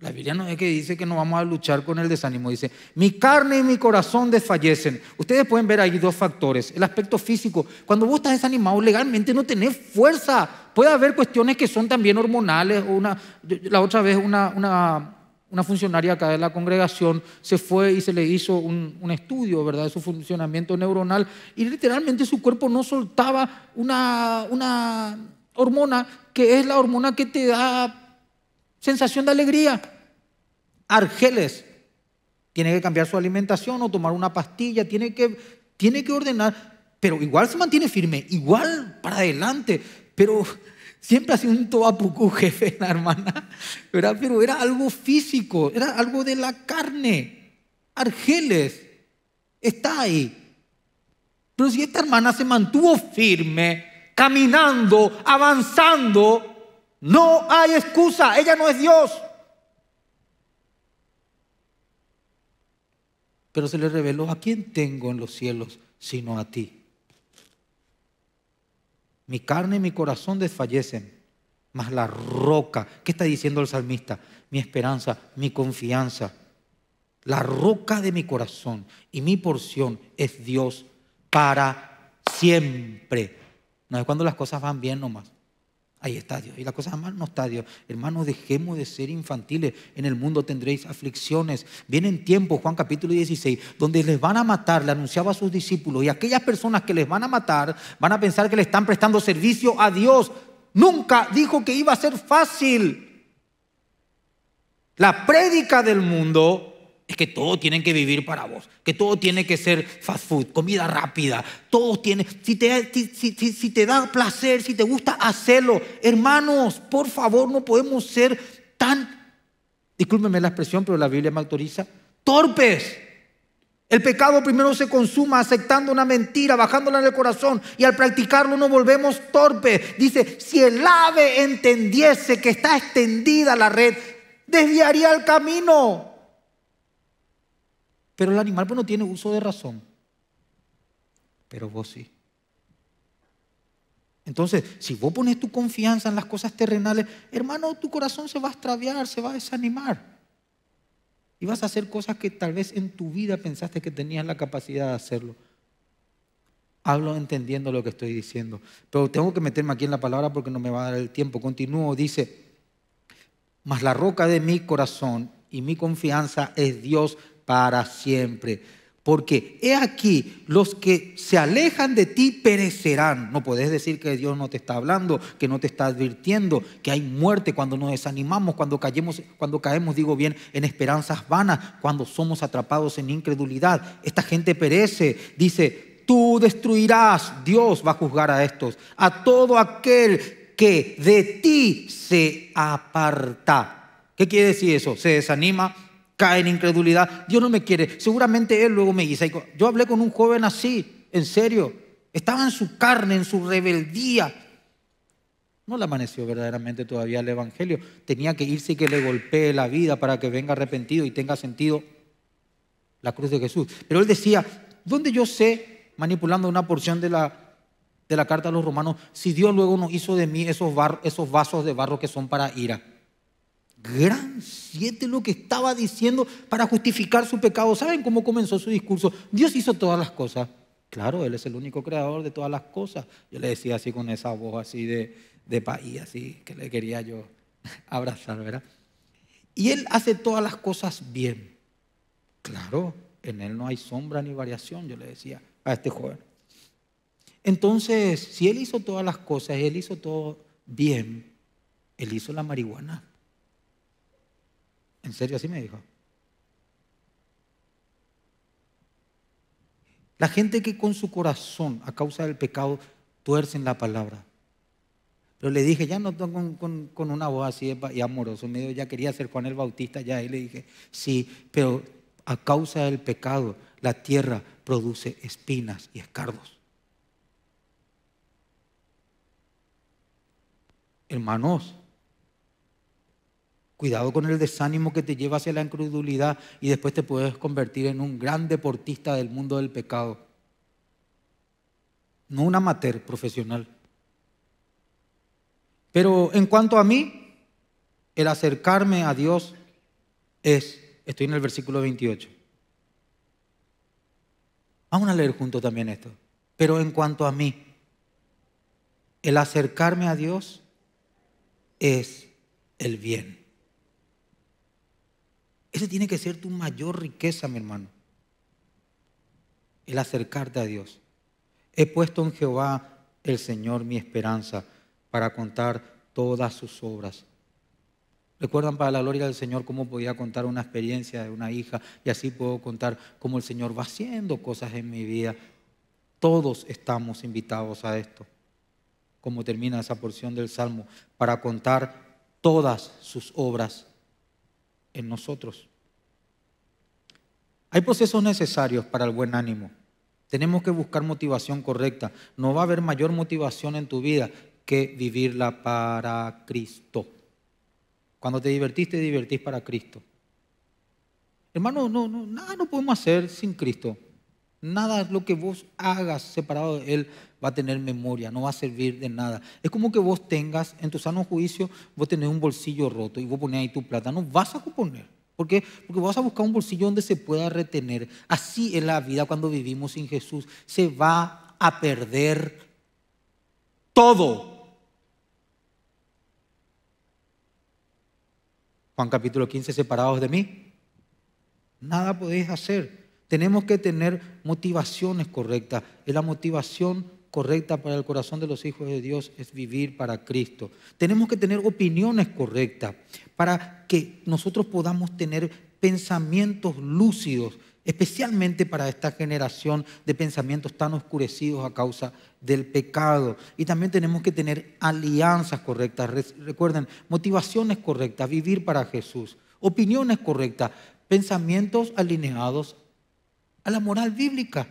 la Biblia no es que dice que no vamos a luchar con el desánimo, dice, mi carne y mi corazón desfallecen. Ustedes pueden ver ahí dos factores. El aspecto físico, cuando vos estás desanimado legalmente no tenés fuerza. Puede haber cuestiones que son también hormonales. Una, la otra vez una, una, una funcionaria acá de la congregación se fue y se le hizo un, estudio ¿verdad? de su funcionamiento neuronal y literalmente su cuerpo no soltaba una, una hormona que es la hormona que te da sensación de alegría. Argeles tiene que cambiar su alimentación o tomar una pastilla, tiene que, tiene que ordenar, pero igual se mantiene firme, igual para adelante, pero siempre ha sido un toapucú jefe, la hermana, Pero era algo físico, era algo de la carne. Argeles está ahí. Pero si esta hermana se mantuvo firme, caminando, avanzando, no hay excusa, ella no es Dios. Pero se le reveló, ¿a quién tengo en los cielos sino a ti? Mi carne y mi corazón desfallecen, mas la roca, ¿qué está diciendo el salmista? Mi esperanza, mi confianza, la roca de mi corazón y mi porción es Dios para siempre. No es cuando las cosas van bien nomás. Hay estadios. Y la cosa más no está Dios. Hermanos, dejemos de ser infantiles. En el mundo tendréis aflicciones. Vienen tiempos, Juan capítulo 16, donde les van a matar, le anunciaba a sus discípulos. Y aquellas personas que les van a matar van a pensar que le están prestando servicio a Dios. Nunca dijo que iba a ser fácil. La prédica del mundo es que todo tienen que vivir para vos, que todo tiene que ser fast food, comida rápida, todo tiene, si te, si, te da placer, si te gusta, hacerlo. Hermanos, por favor, no podemos ser tan, discúlpenme la expresión, pero la Biblia me autoriza, torpes. El pecado primero se consuma aceptando una mentira, bajándola en el corazón y al practicarlo nos volvemos torpes. Dice, si el ave entendiese que está extendida la red, desviaría el camino. Pero el animal pues, no tiene uso de razón. Pero vos sí. Entonces, si vos pones tu confianza en las cosas terrenales, hermano, tu corazón se va a extraviar, se va a desanimar. Y vas a hacer cosas que tal vez en tu vida pensaste que tenías la capacidad de hacerlo. Hablo entendiendo lo que estoy diciendo. Pero tengo que meterme aquí en la palabra porque no me va a dar el tiempo. Continúo, dice, mas la roca de mi corazón y mi confianza es Dios para siempre. Porque he aquí, los que se alejan de ti perecerán. No puedes decir que Dios no te está hablando, que no te está advirtiendo, que hay muerte cuando nos desanimamos, cuando, cayemos, cuando caemos, digo bien, en esperanzas vanas, cuando somos atrapados en incredulidad. Esta gente perece. Dice, tú destruirás, Dios va a juzgar a estos, a todo aquel que de ti se aparta. ¿Qué quiere decir eso? Se desanima, cae en incredulidad. Dios no me quiere. Seguramente él luego me dice, yo hablé con un joven así, en serio. Estaba en su carne, en su rebeldía. No le amaneció verdaderamente todavía el Evangelio. Tenía que irse y que le golpee la vida para que venga arrepentido y tenga sentido la cruz de Jesús. Pero él decía, ¿dónde yo sé, manipulando una porción de la, de la carta a los romanos, si Dios luego no hizo de mí esos, esos vasos de barro que son para ira? gran siete lo que estaba diciendo para justificar su pecado. ¿Saben cómo comenzó su discurso? Dios hizo todas las cosas. Claro, Él es el único creador de todas las cosas. Yo le decía así con esa voz así de, de país, así que le quería yo abrazar, ¿verdad? Y Él hace todas las cosas bien. Claro, en Él no hay sombra ni variación, yo le decía a este joven. Entonces, si Él hizo todas las cosas, Él hizo todo bien, Él hizo la marihuana. ¿En serio así me dijo? La gente que con su corazón, a causa del pecado, tuercen la palabra. Pero le dije, ya no con, una voz así y amoroso, medio ya quería ser Juan el Bautista, ya él le dije, sí, pero a causa del pecado la tierra produce espinas y escardos. Hermanos, Cuidado con el desánimo que te lleva hacia la incredulidad y después te puedes convertir en un gran deportista del mundo del pecado. No un amateur profesional. Pero en cuanto a mí, el acercarme a Dios es, estoy en el versículo 28. Vamos a leer juntos también esto. Pero en cuanto a mí, el acercarme a Dios es el bien. Esa tiene que ser tu mayor riqueza, mi hermano. El acercarte a Dios. He puesto en Jehová el Señor mi esperanza para contar todas sus obras. ¿Recuerdan para la gloria del Señor cómo podía contar una experiencia de una hija? Y así puedo contar cómo el Señor va haciendo cosas en mi vida. Todos estamos invitados a esto. Como termina esa porción del Salmo, para contar todas sus obras en nosotros. Hay procesos necesarios para el buen ánimo. Tenemos que buscar motivación correcta. No va a haber mayor motivación en tu vida que vivirla para Cristo. Cuando te divertís, te divertís para Cristo. Hermano, no, no, nada no podemos hacer sin Cristo. Nada es lo que vos hagas separado de Él va a tener memoria, no va a servir de nada. Es como que vos tengas, en tu sano juicio, vos tenés un bolsillo roto y vos ponés ahí tu plata. No vas a componer. ¿Por qué? Porque vas a buscar un bolsillo donde se pueda retener. Así es la vida cuando vivimos sin Jesús. Se va a perder todo. Juan capítulo 15, separados de mí. Nada podéis hacer. Tenemos que tener motivaciones correctas. Es la motivación correcta para el corazón de los hijos de Dios es vivir para Cristo. Tenemos que tener opiniones correctas para que nosotros podamos tener pensamientos lúcidos, especialmente para esta generación de pensamientos tan oscurecidos a causa del pecado. Y también tenemos que tener alianzas correctas, recuerden, motivaciones correctas, vivir para Jesús, opiniones correctas, pensamientos alineados a la moral bíblica.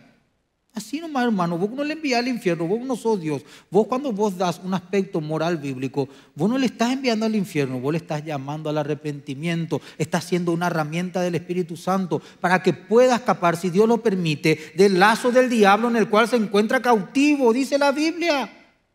Así nomás, hermano, vos no le envías al infierno, vos no sos Dios. Vos cuando vos das un aspecto moral bíblico, vos no le estás enviando al infierno, vos le estás llamando al arrepentimiento, estás siendo una herramienta del Espíritu Santo para que pueda escapar, si Dios lo permite, del lazo del diablo en el cual se encuentra cautivo, dice la Biblia.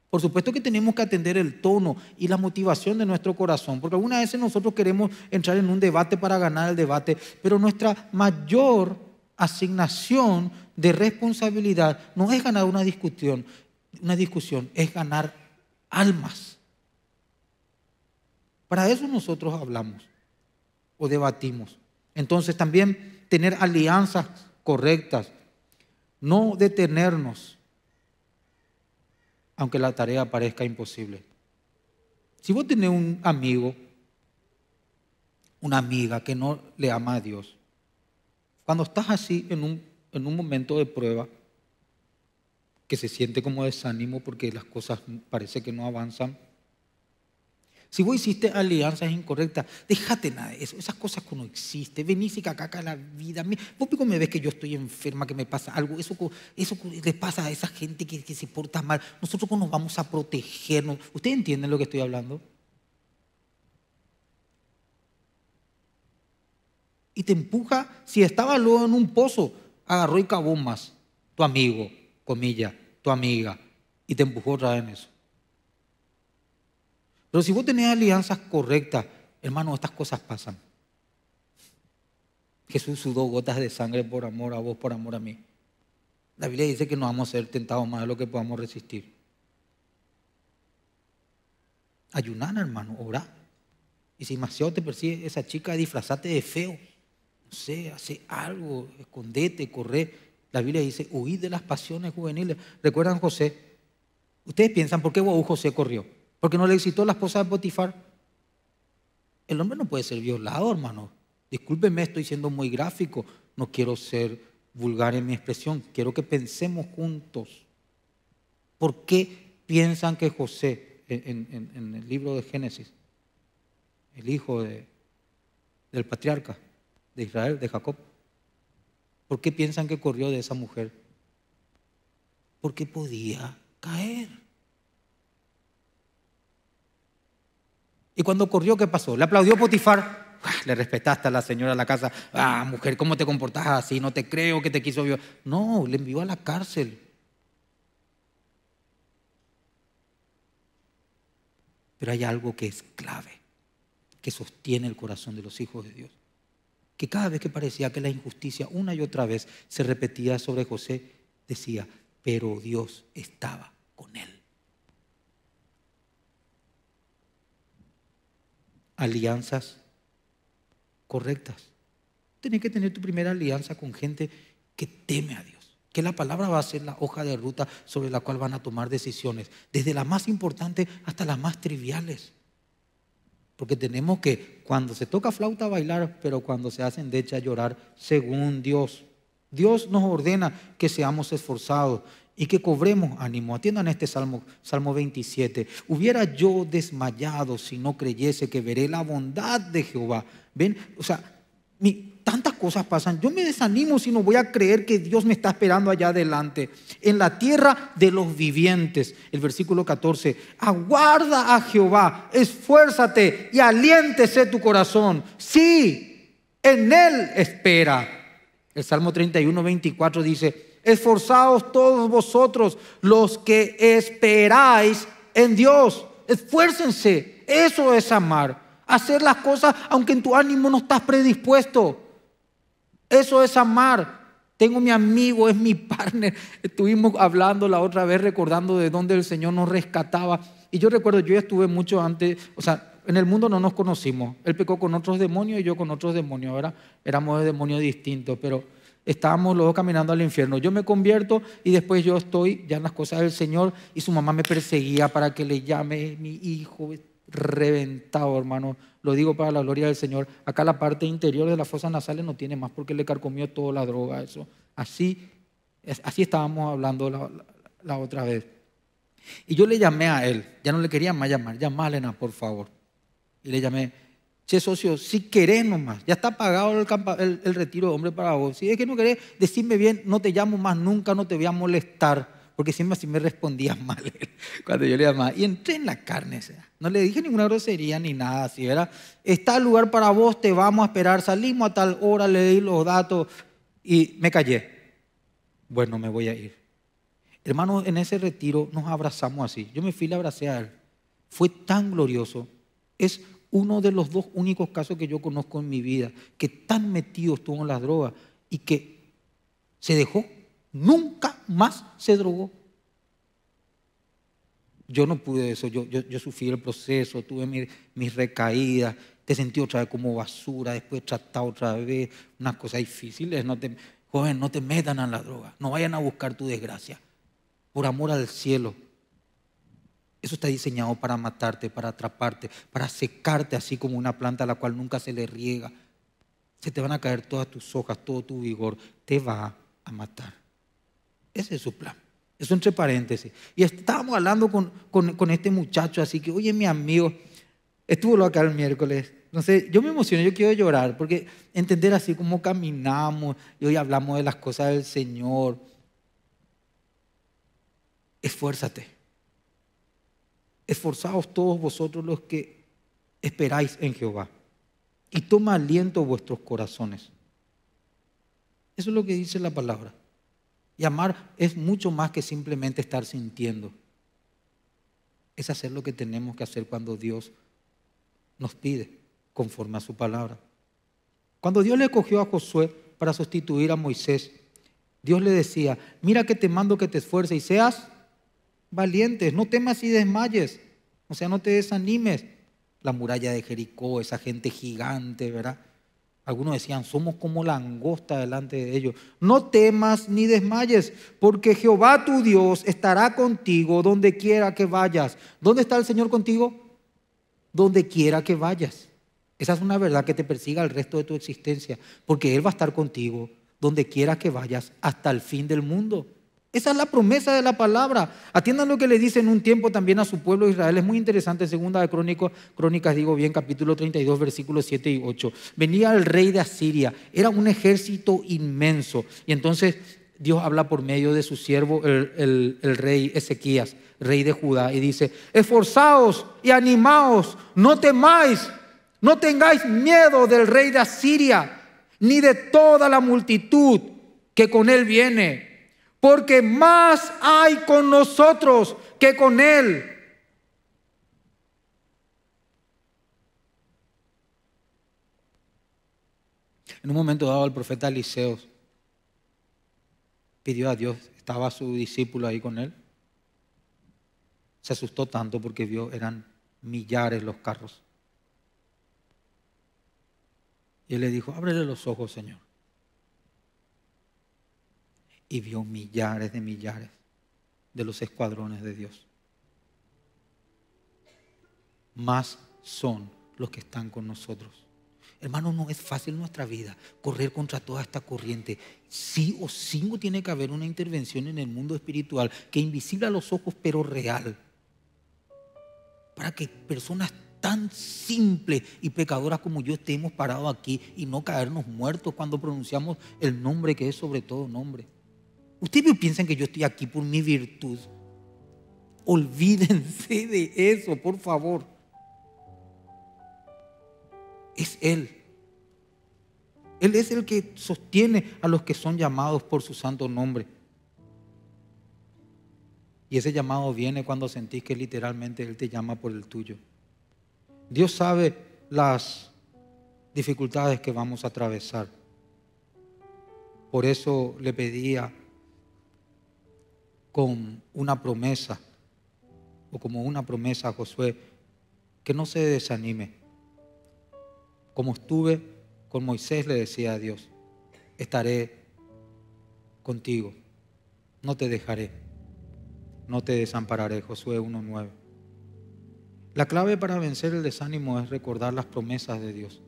Por supuesto que tenemos que atender el tono y la motivación de nuestro corazón, porque algunas veces nosotros queremos entrar en un debate para ganar el debate, pero nuestra mayor asignación de responsabilidad no es ganar una discusión, una discusión, es ganar almas. Para eso nosotros hablamos o debatimos. Entonces también tener alianzas correctas, no detenernos, aunque la tarea parezca imposible. Si vos tenés un amigo, una amiga que no le ama a Dios, cuando estás así en un en un momento de prueba, que se siente como desánimo porque las cosas parece que no avanzan. Si vos hiciste alianzas incorrectas, déjate nada de eso. Esas cosas que no existen. Venís y caca la vida. Vos pico me ves que yo estoy enferma, que me pasa algo. Eso, eso le pasa a esa gente que, se porta mal. Nosotros nos vamos a protegernos. ¿Ustedes entienden lo que estoy hablando? Y te empuja, si estaba luego en un pozo, agarró y cabumas, más, tu amigo, comilla, tu amiga, y te empujó otra vez en eso. Pero si vos tenés alianzas correctas, hermano, estas cosas pasan. Jesús sudó gotas de sangre por amor a vos, por amor a mí. La Biblia dice que no vamos a ser tentados más de lo que podamos resistir. Ayunar, hermano, orar. Y si demasiado te persigue esa chica, disfrazate de feo sé, hace algo, escondete, corre. La Biblia dice, huid de las pasiones juveniles. ¿Recuerdan José? Ustedes piensan, ¿por qué José corrió? Porque no le excitó la esposa de Potifar. El hombre no puede ser violado, hermano. Discúlpenme, estoy siendo muy gráfico. No quiero ser vulgar en mi expresión. Quiero que pensemos juntos. ¿Por qué piensan que José, en, el libro de Génesis, el hijo del patriarca, de Israel, de Jacob. ¿Por qué piensan que corrió de esa mujer? Porque podía caer. Y cuando corrió, ¿qué pasó? Le aplaudió Potifar. Ah, le respetaste a la señora de la casa. Ah, mujer, ¿cómo te comportas así? No te creo que te quiso yo No, le envió a la cárcel. Pero hay algo que es clave, que sostiene el corazón de los hijos de Dios que cada vez que parecía que la injusticia una y otra vez se repetía sobre José, decía, pero Dios estaba con él. Alianzas correctas. Tienes que tener tu primera alianza con gente que teme a Dios, que la palabra va a ser la hoja de ruta sobre la cual van a tomar decisiones, desde las más importantes hasta las más triviales. Porque tenemos que, cuando se toca flauta, bailar, pero cuando se hacen decha, llorar, según Dios. Dios nos ordena que seamos esforzados y que cobremos ánimo. Atiendan este Salmo, Salmo 27. Hubiera yo desmayado si no creyese que veré la bondad de Jehová. ¿Ven? O sea, mi, tantas cosas pasan. Yo me desanimo si no voy a creer que Dios me está esperando allá adelante, en la tierra de los vivientes. El versículo 14, aguarda a Jehová, esfuérzate y aliéntese tu corazón. Sí, en Él espera. El Salmo 31, 24 dice, esforzaos todos vosotros los que esperáis en Dios. Esfuércense, eso es amar hacer las cosas aunque en tu ánimo no estás predispuesto. Eso es amar. Tengo mi amigo, es mi partner. Estuvimos hablando la otra vez, recordando de dónde el Señor nos rescataba. Y yo recuerdo, yo estuve mucho antes, o sea, en el mundo no nos conocimos. Él pecó con otros demonios y yo con otros demonios. Ahora éramos de demonios distintos, pero estábamos los dos caminando al infierno. Yo me convierto y después yo estoy ya en las cosas del Señor y su mamá me perseguía para que le llame mi hijo, reventado, hermano. Lo digo para la gloria del Señor. Acá la parte interior de las fosas nasales no tiene más porque le carcomió toda la droga, eso. Así, así estábamos hablando la, otra vez. Y yo le llamé a él, ya no le quería más llamar, llamálena, por favor. Y le llamé, che socio, si querés nomás, ya está pagado el, el, retiro de hombre para vos. Si es que no querés, decime bien, no te llamo más nunca, no te voy a molestar porque siempre así me respondía mal cuando yo le llamaba. Y entré en la carne, no le dije ninguna grosería ni nada Si era, está el lugar para vos, te vamos a esperar, salimos a tal hora, le los datos y me callé. Bueno, me voy a ir. hermano en ese retiro nos abrazamos así. Yo me fui a abrazar. Fue tan glorioso. Es uno de los dos únicos casos que yo conozco en mi vida, que tan metido estuvo en las drogas y que se dejó Nunca más se drogó. Yo no pude eso, yo, yo, yo sufrí el proceso, tuve mis recaídas, te sentí otra vez como basura, después tratado otra vez, unas cosas difíciles. No joven, no te metan a la droga, no vayan a buscar tu desgracia. Por amor al cielo, eso está diseñado para matarte, para atraparte, para secarte, así como una planta a la cual nunca se le riega. Se te van a caer todas tus hojas, todo tu vigor. Te va a matar. Ese es su plan. Eso entre paréntesis. Y estábamos hablando con, este muchacho, así que, oye, mi amigo, estuvo acá el miércoles. No sé, yo me emocioné, yo quiero llorar, porque entender así como caminamos y hoy hablamos de las cosas del Señor. Esfuérzate. Esforzaos todos vosotros los que esperáis en Jehová. Y toma aliento vuestros corazones. Eso es lo que dice la palabra. Y amar es mucho más que simplemente estar sintiendo. Es hacer lo que tenemos que hacer cuando Dios nos pide, conforme a su palabra. Cuando Dios le cogió a Josué para sustituir a Moisés, Dios le decía, mira que te mando que te esfuerces y seas valiente, no temas y desmayes, o sea, no te desanimes. La muralla de Jericó, esa gente gigante, ¿verdad? Algunos decían, somos como langosta delante de ellos. No temas ni desmayes, porque Jehová tu Dios estará contigo donde quiera que vayas. ¿Dónde está el Señor contigo? Donde quiera que vayas. Esa es una verdad que te persiga el resto de tu existencia, porque Él va a estar contigo donde quiera que vayas hasta el fin del mundo. Esa es la promesa de la palabra. Atiendan lo que le dice en un tiempo también a su pueblo Israel. Es muy interesante, segunda de Crónicas, Crónicas, digo bien, capítulo 32, versículos 7 y 8. Venía el rey de Asiria, era un ejército inmenso. Y entonces Dios habla por medio de su siervo, el, el rey Ezequías, rey de Judá, y dice, esforzaos y animaos, no temáis, no tengáis miedo del rey de Asiria, ni de toda la multitud que con él viene porque más hay con nosotros que con Él. En un momento dado el profeta Eliseo pidió a Dios, estaba su discípulo ahí con él. Se asustó tanto porque vio, eran millares los carros. Y él le dijo, ábrele los ojos, Señor y vio millares de millares de los escuadrones de Dios. Más son los que están con nosotros. Hermano, no es fácil nuestra vida correr contra toda esta corriente. Sí o sí tiene que haber una intervención en el mundo espiritual que invisible a los ojos, pero real. Para que personas tan simples y pecadoras como yo estemos parados aquí y no caernos muertos cuando pronunciamos el nombre que es sobre todo nombre. Ustedes piensan que yo estoy aquí por mi virtud. Olvídense de eso, por favor. Es Él. Él es el que sostiene a los que son llamados por su santo nombre. Y ese llamado viene cuando sentís que literalmente Él te llama por el tuyo. Dios sabe las dificultades que vamos a atravesar. Por eso le pedía con una promesa, o como una promesa a Josué, que no se desanime. Como estuve con Moisés, le decía a Dios, estaré contigo, no te dejaré, no te desampararé. Josué 1.9. La clave para vencer el desánimo es recordar las promesas de Dios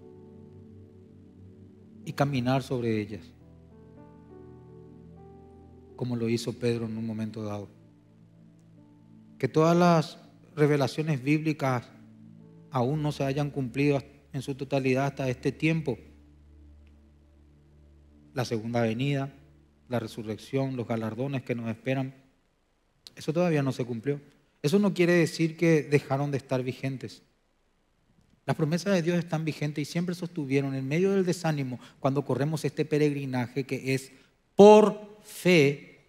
y caminar sobre ellas como lo hizo Pedro en un momento dado. Que todas las revelaciones bíblicas aún no se hayan cumplido en su totalidad hasta este tiempo. La segunda venida, la resurrección, los galardones que nos esperan, eso todavía no se cumplió. Eso no quiere decir que dejaron de estar vigentes. Las promesas de Dios están vigentes y siempre sostuvieron en medio del desánimo cuando corremos este peregrinaje que es por fe,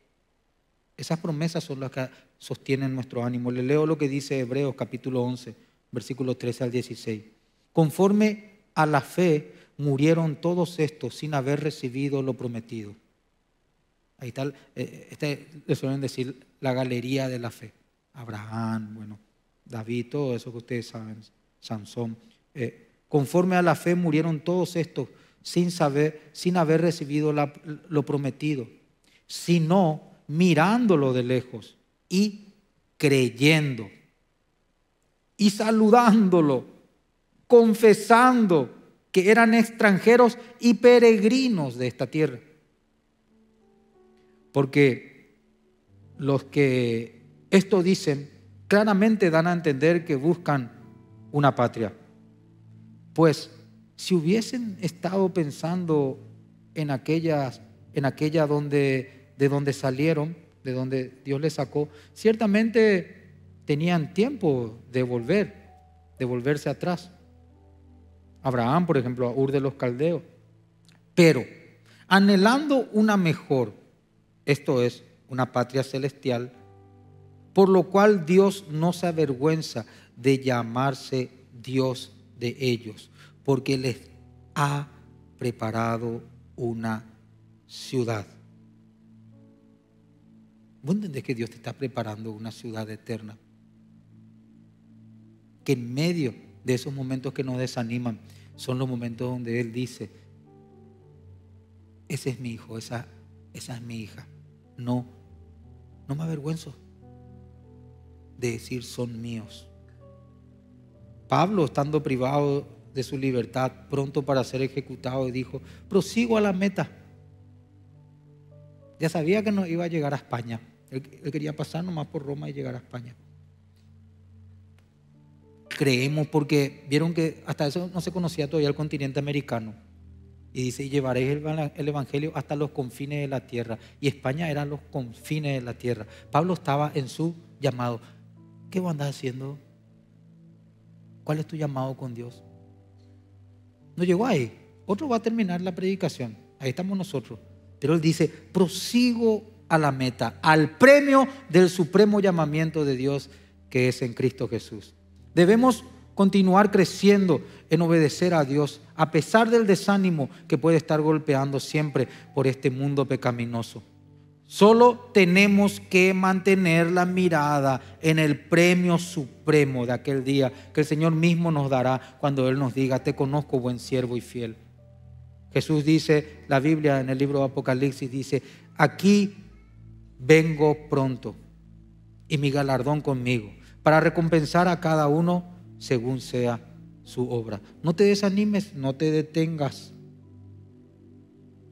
esas promesas son las que sostienen nuestro ánimo. Le leo lo que dice Hebreos capítulo 11, versículos 13 al 16. Conforme a la fe murieron todos estos sin haber recibido lo prometido. Ahí está, eh, este, le suelen decir la galería de la fe. Abraham, bueno, David, todo eso que ustedes saben, Sansón. Eh, conforme a la fe murieron todos estos sin saber, sin haber recibido lo prometido, sino mirándolo de lejos y creyendo y saludándolo, confesando que eran extranjeros y peregrinos de esta tierra. Porque los que esto dicen claramente dan a entender que buscan una patria. Pues si hubiesen estado pensando en aquellas, en aquella donde, de donde salieron, de donde Dios les sacó, ciertamente tenían tiempo de volver, de volverse atrás. Abraham, por ejemplo, a Ur de los Caldeos. Pero, anhelando una mejor, esto es, una patria celestial, por lo cual Dios no se avergüenza de llamarse Dios de ellos, porque les ha preparado una ciudad. ¿Vos entendés que Dios te está preparando una ciudad eterna? Que en medio de esos momentos que nos desaniman, son los momentos donde Él dice, ese es mi hijo, esa, esa es mi hija. No, no me avergüenzo de decir son míos. Pablo, estando privado de su libertad, pronto para ser ejecutado, y dijo, prosigo a la meta. Ya sabía que no iba a llegar a España. Él, quería pasar nomás por Roma y llegar a España. Creemos porque vieron que hasta eso no se conocía todavía el continente americano. Y dice, y llevaréis el, Evangelio hasta los confines de la tierra. Y España eran los confines de la tierra. Pablo estaba en su llamado. ¿Qué vos andás haciendo? ¿Cuál es tu llamado con Dios? no llegó ahí. Otro va a terminar la predicación. Ahí estamos nosotros. Pero él dice, prosigo a la meta, al premio del supremo llamamiento de Dios que es en Cristo Jesús. Debemos continuar creciendo en obedecer a Dios, a pesar del desánimo que puede estar golpeando siempre por este mundo pecaminoso. Solo tenemos que mantener la mirada en el premio supremo de aquel día que el Señor mismo nos dará cuando Él nos diga, te conozco buen siervo y fiel. Jesús dice, la Biblia en el libro de Apocalipsis dice, aquí vengo pronto y mi galardón conmigo para recompensar a cada uno según sea su obra. No te desanimes, no te detengas.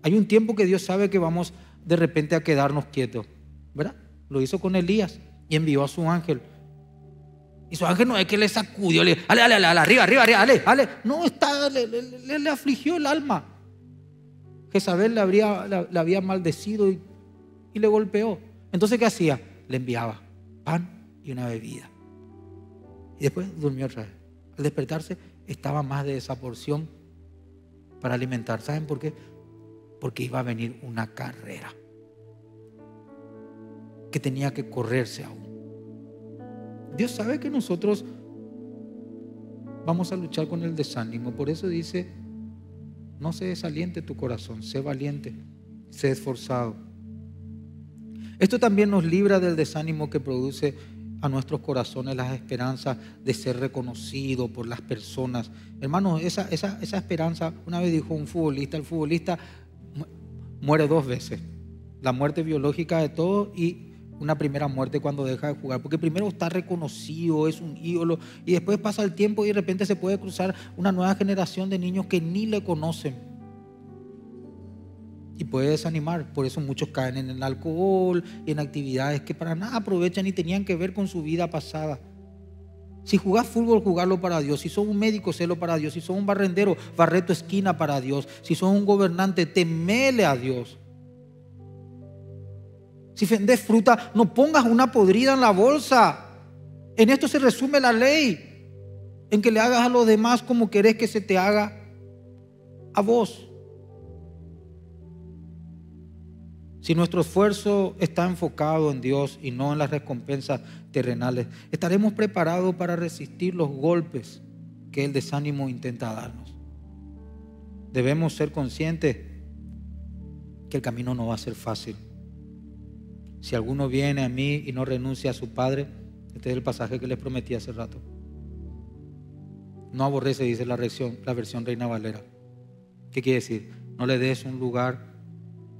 Hay un tiempo que Dios sabe que vamos de repente a quedarnos quietos, ¿verdad? Lo hizo con Elías y envió a su ángel. Y su ángel no es que le sacudió, le dijo, ale, ale, ale, arriba, arriba, arriba, ale, ale. No, está, le, afligió el alma. Jezabel le, habría, había maldecido y, y le golpeó. Entonces, ¿qué hacía? Le enviaba pan y una bebida. Y después durmió otra vez. Al despertarse, estaba más de esa porción para alimentar. ¿Saben por qué? porque iba a venir una carrera que tenía que correrse aún. Dios sabe que nosotros vamos a luchar con el desánimo, por eso dice, no se desaliente tu corazón, sé valiente, sé esforzado. Esto también nos libra del desánimo que produce a nuestros corazones las esperanzas de ser reconocido por las personas. Hermanos, esa, esa esperanza, una vez dijo un futbolista, el futbolista muere dos veces. La muerte biológica de todo y una primera muerte cuando deja de jugar, porque primero está reconocido, es un ídolo, y después pasa el tiempo y de repente se puede cruzar una nueva generación de niños que ni le conocen. Y puede desanimar, por eso muchos caen en el alcohol, y en actividades que para nada aprovechan y tenían que ver con su vida pasada. Si jugás fútbol, jugarlo para Dios. Si sos un médico, sélo para Dios. Si sos un barrendero, barré tu esquina para Dios. Si sos un gobernante, temele a Dios. Si vendes fruta, no pongas una podrida en la bolsa. En esto se resume la ley. En que le hagas a los demás como querés que se te haga a vos. si nuestro esfuerzo está enfocado en Dios y no en las recompensas terrenales, estaremos preparados para resistir los golpes que el desánimo intenta darnos. Debemos ser conscientes que el camino no va a ser fácil. Si alguno viene a mí y no renuncia a su Padre, este es el pasaje que les prometí hace rato. No aborrece, dice la versión, la Reina Valera. ¿Qué quiere decir? No le des un lugar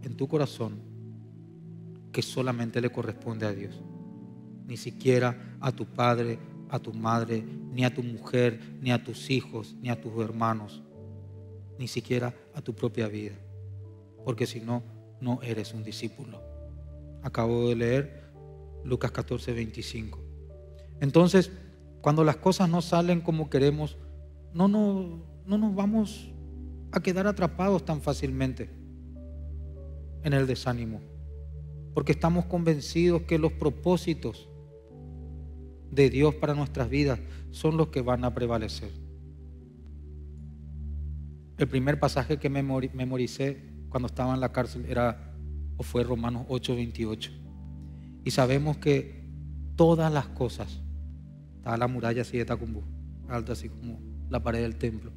en tu corazón que solamente le corresponde a Dios. Ni siquiera a tu padre, a tu madre, ni a tu mujer, ni a tus hijos, ni a tus hermanos, ni siquiera a tu propia vida. Porque si no, no eres un discípulo. Acabo de leer Lucas 14, 25. Entonces, cuando las cosas no salen como queremos, no, no, no nos vamos a quedar atrapados tan fácilmente en el desánimo porque estamos convencidos que los propósitos de Dios para nuestras vidas son los que van a prevalecer. El primer pasaje que memoricé cuando estaba en la cárcel era o fue Romanos 8:28. Y sabemos que todas las cosas, está la muralla así de Tacumbú, alta así como la pared del templo.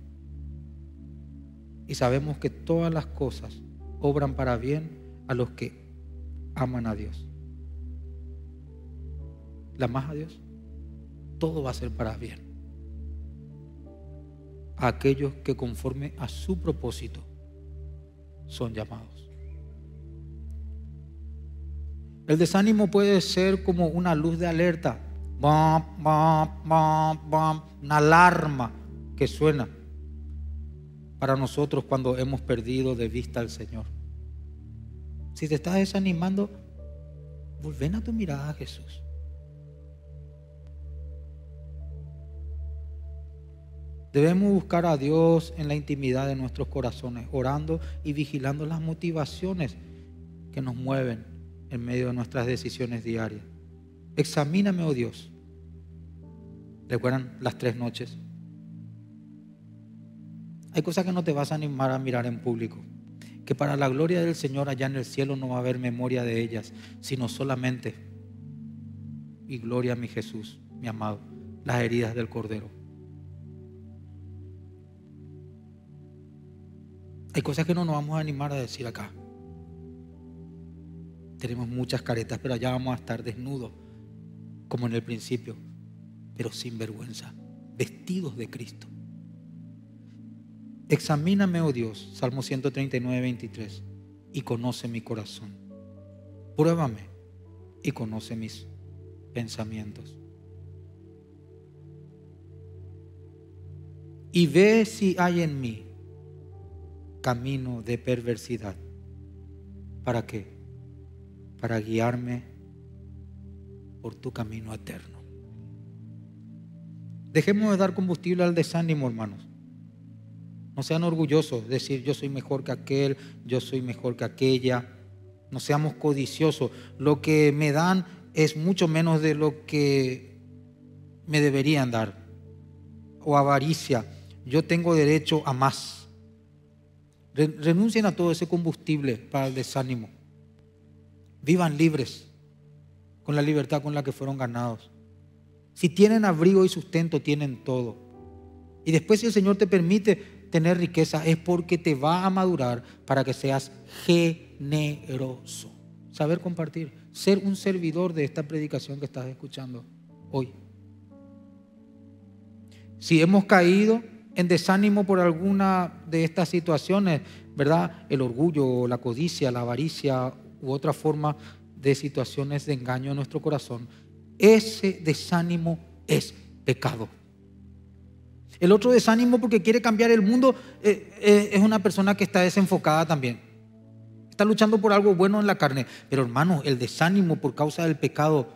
Y sabemos que todas las cosas obran para bien a los que aman a Dios. La más a Dios, todo va a ser para bien. aquellos que conforme a su propósito son llamados. El desánimo puede ser como una luz de alerta, una alarma que suena para nosotros cuando hemos perdido de vista al Señor. Si te estás desanimando, volven a tu mirada a Jesús. Debemos buscar a Dios en la intimidad de nuestros corazones, orando y vigilando las motivaciones que nos mueven en medio de nuestras decisiones diarias. Examíname, oh Dios. ¿Recuerdan las tres noches? Hay cosas que no te vas a animar a mirar en público que para la gloria del Señor allá en el cielo no va a haber memoria de ellas, sino solamente, y gloria a mi Jesús, mi amado, las heridas del Cordero. Hay cosas que no nos vamos a animar a decir acá. Tenemos muchas caretas, pero allá vamos a estar desnudos, como en el principio, pero sin vergüenza, vestidos de Cristo. Examíname, oh Dios, Salmo 139, 23, y conoce mi corazón. Pruébame y conoce mis pensamientos. Y ve si hay en mí camino de perversidad. ¿Para qué? Para guiarme por tu camino eterno. Dejemos de dar combustible al desánimo, hermanos. No sean orgullosos, decir yo soy mejor que aquel, yo soy mejor que aquella. No seamos codiciosos. Lo que me dan es mucho menos de lo que me deberían dar. O avaricia. Yo tengo derecho a más. Renuncien a todo ese combustible para el desánimo. Vivan libres con la libertad con la que fueron ganados. Si tienen abrigo y sustento, tienen todo. Y después si el Señor te permite, tener riqueza es porque te va a madurar para que seas generoso. Saber compartir, ser un servidor de esta predicación que estás escuchando hoy. Si hemos caído en desánimo por alguna de estas situaciones, ¿verdad? El orgullo, la codicia, la avaricia u otra forma de situaciones de engaño en nuestro corazón, ese desánimo es pecado. El otro desánimo porque quiere cambiar el mundo eh, eh, es una persona que está desenfocada también. Está luchando por algo bueno en la carne. Pero hermanos, el desánimo por causa del pecado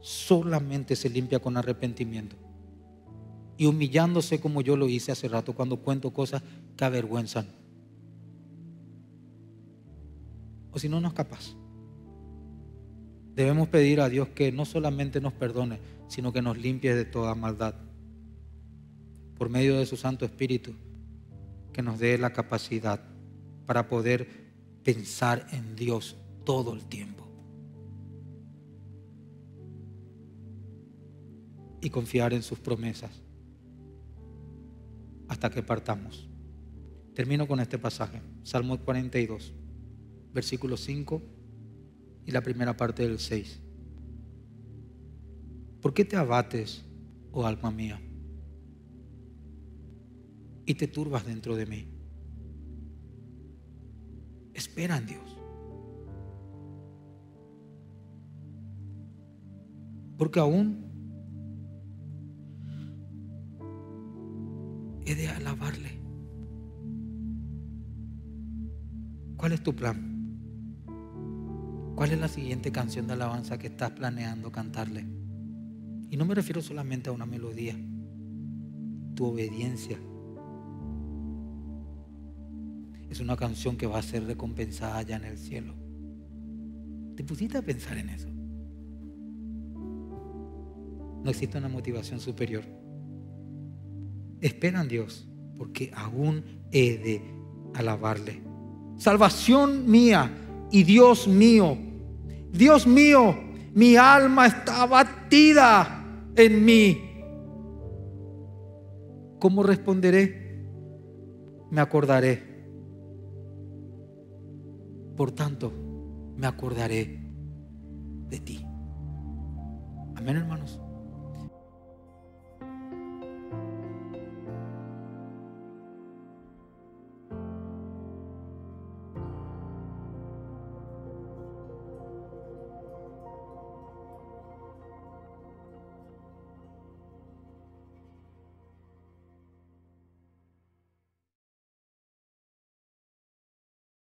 solamente se limpia con arrepentimiento. Y humillándose como yo lo hice hace rato cuando cuento cosas que avergüenzan. O si no, no es capaz. Debemos pedir a Dios que no solamente nos perdone, sino que nos limpie de toda maldad por medio de su Santo Espíritu, que nos dé la capacidad para poder pensar en Dios todo el tiempo. Y confiar en sus promesas hasta que partamos. Termino con este pasaje, Salmo 42, versículo 5 y la primera parte del 6. ¿Por qué te abates, oh alma mía? y te turbas dentro de mí. Espera en Dios. Porque aún he de alabarle. ¿Cuál es tu plan? ¿Cuál es la siguiente canción de alabanza que estás planeando cantarle? Y no me refiero solamente a una melodía, tu obediencia es una canción que va a ser recompensada allá en el cielo. ¿Te pusiste a pensar en eso? No existe una motivación superior. Espera en Dios, porque aún he de alabarle. Salvación mía y Dios mío. Dios mío, mi alma está batida en mí. ¿Cómo responderé? Me acordaré por tanto, me acordaré de ti. Amén, hermanos.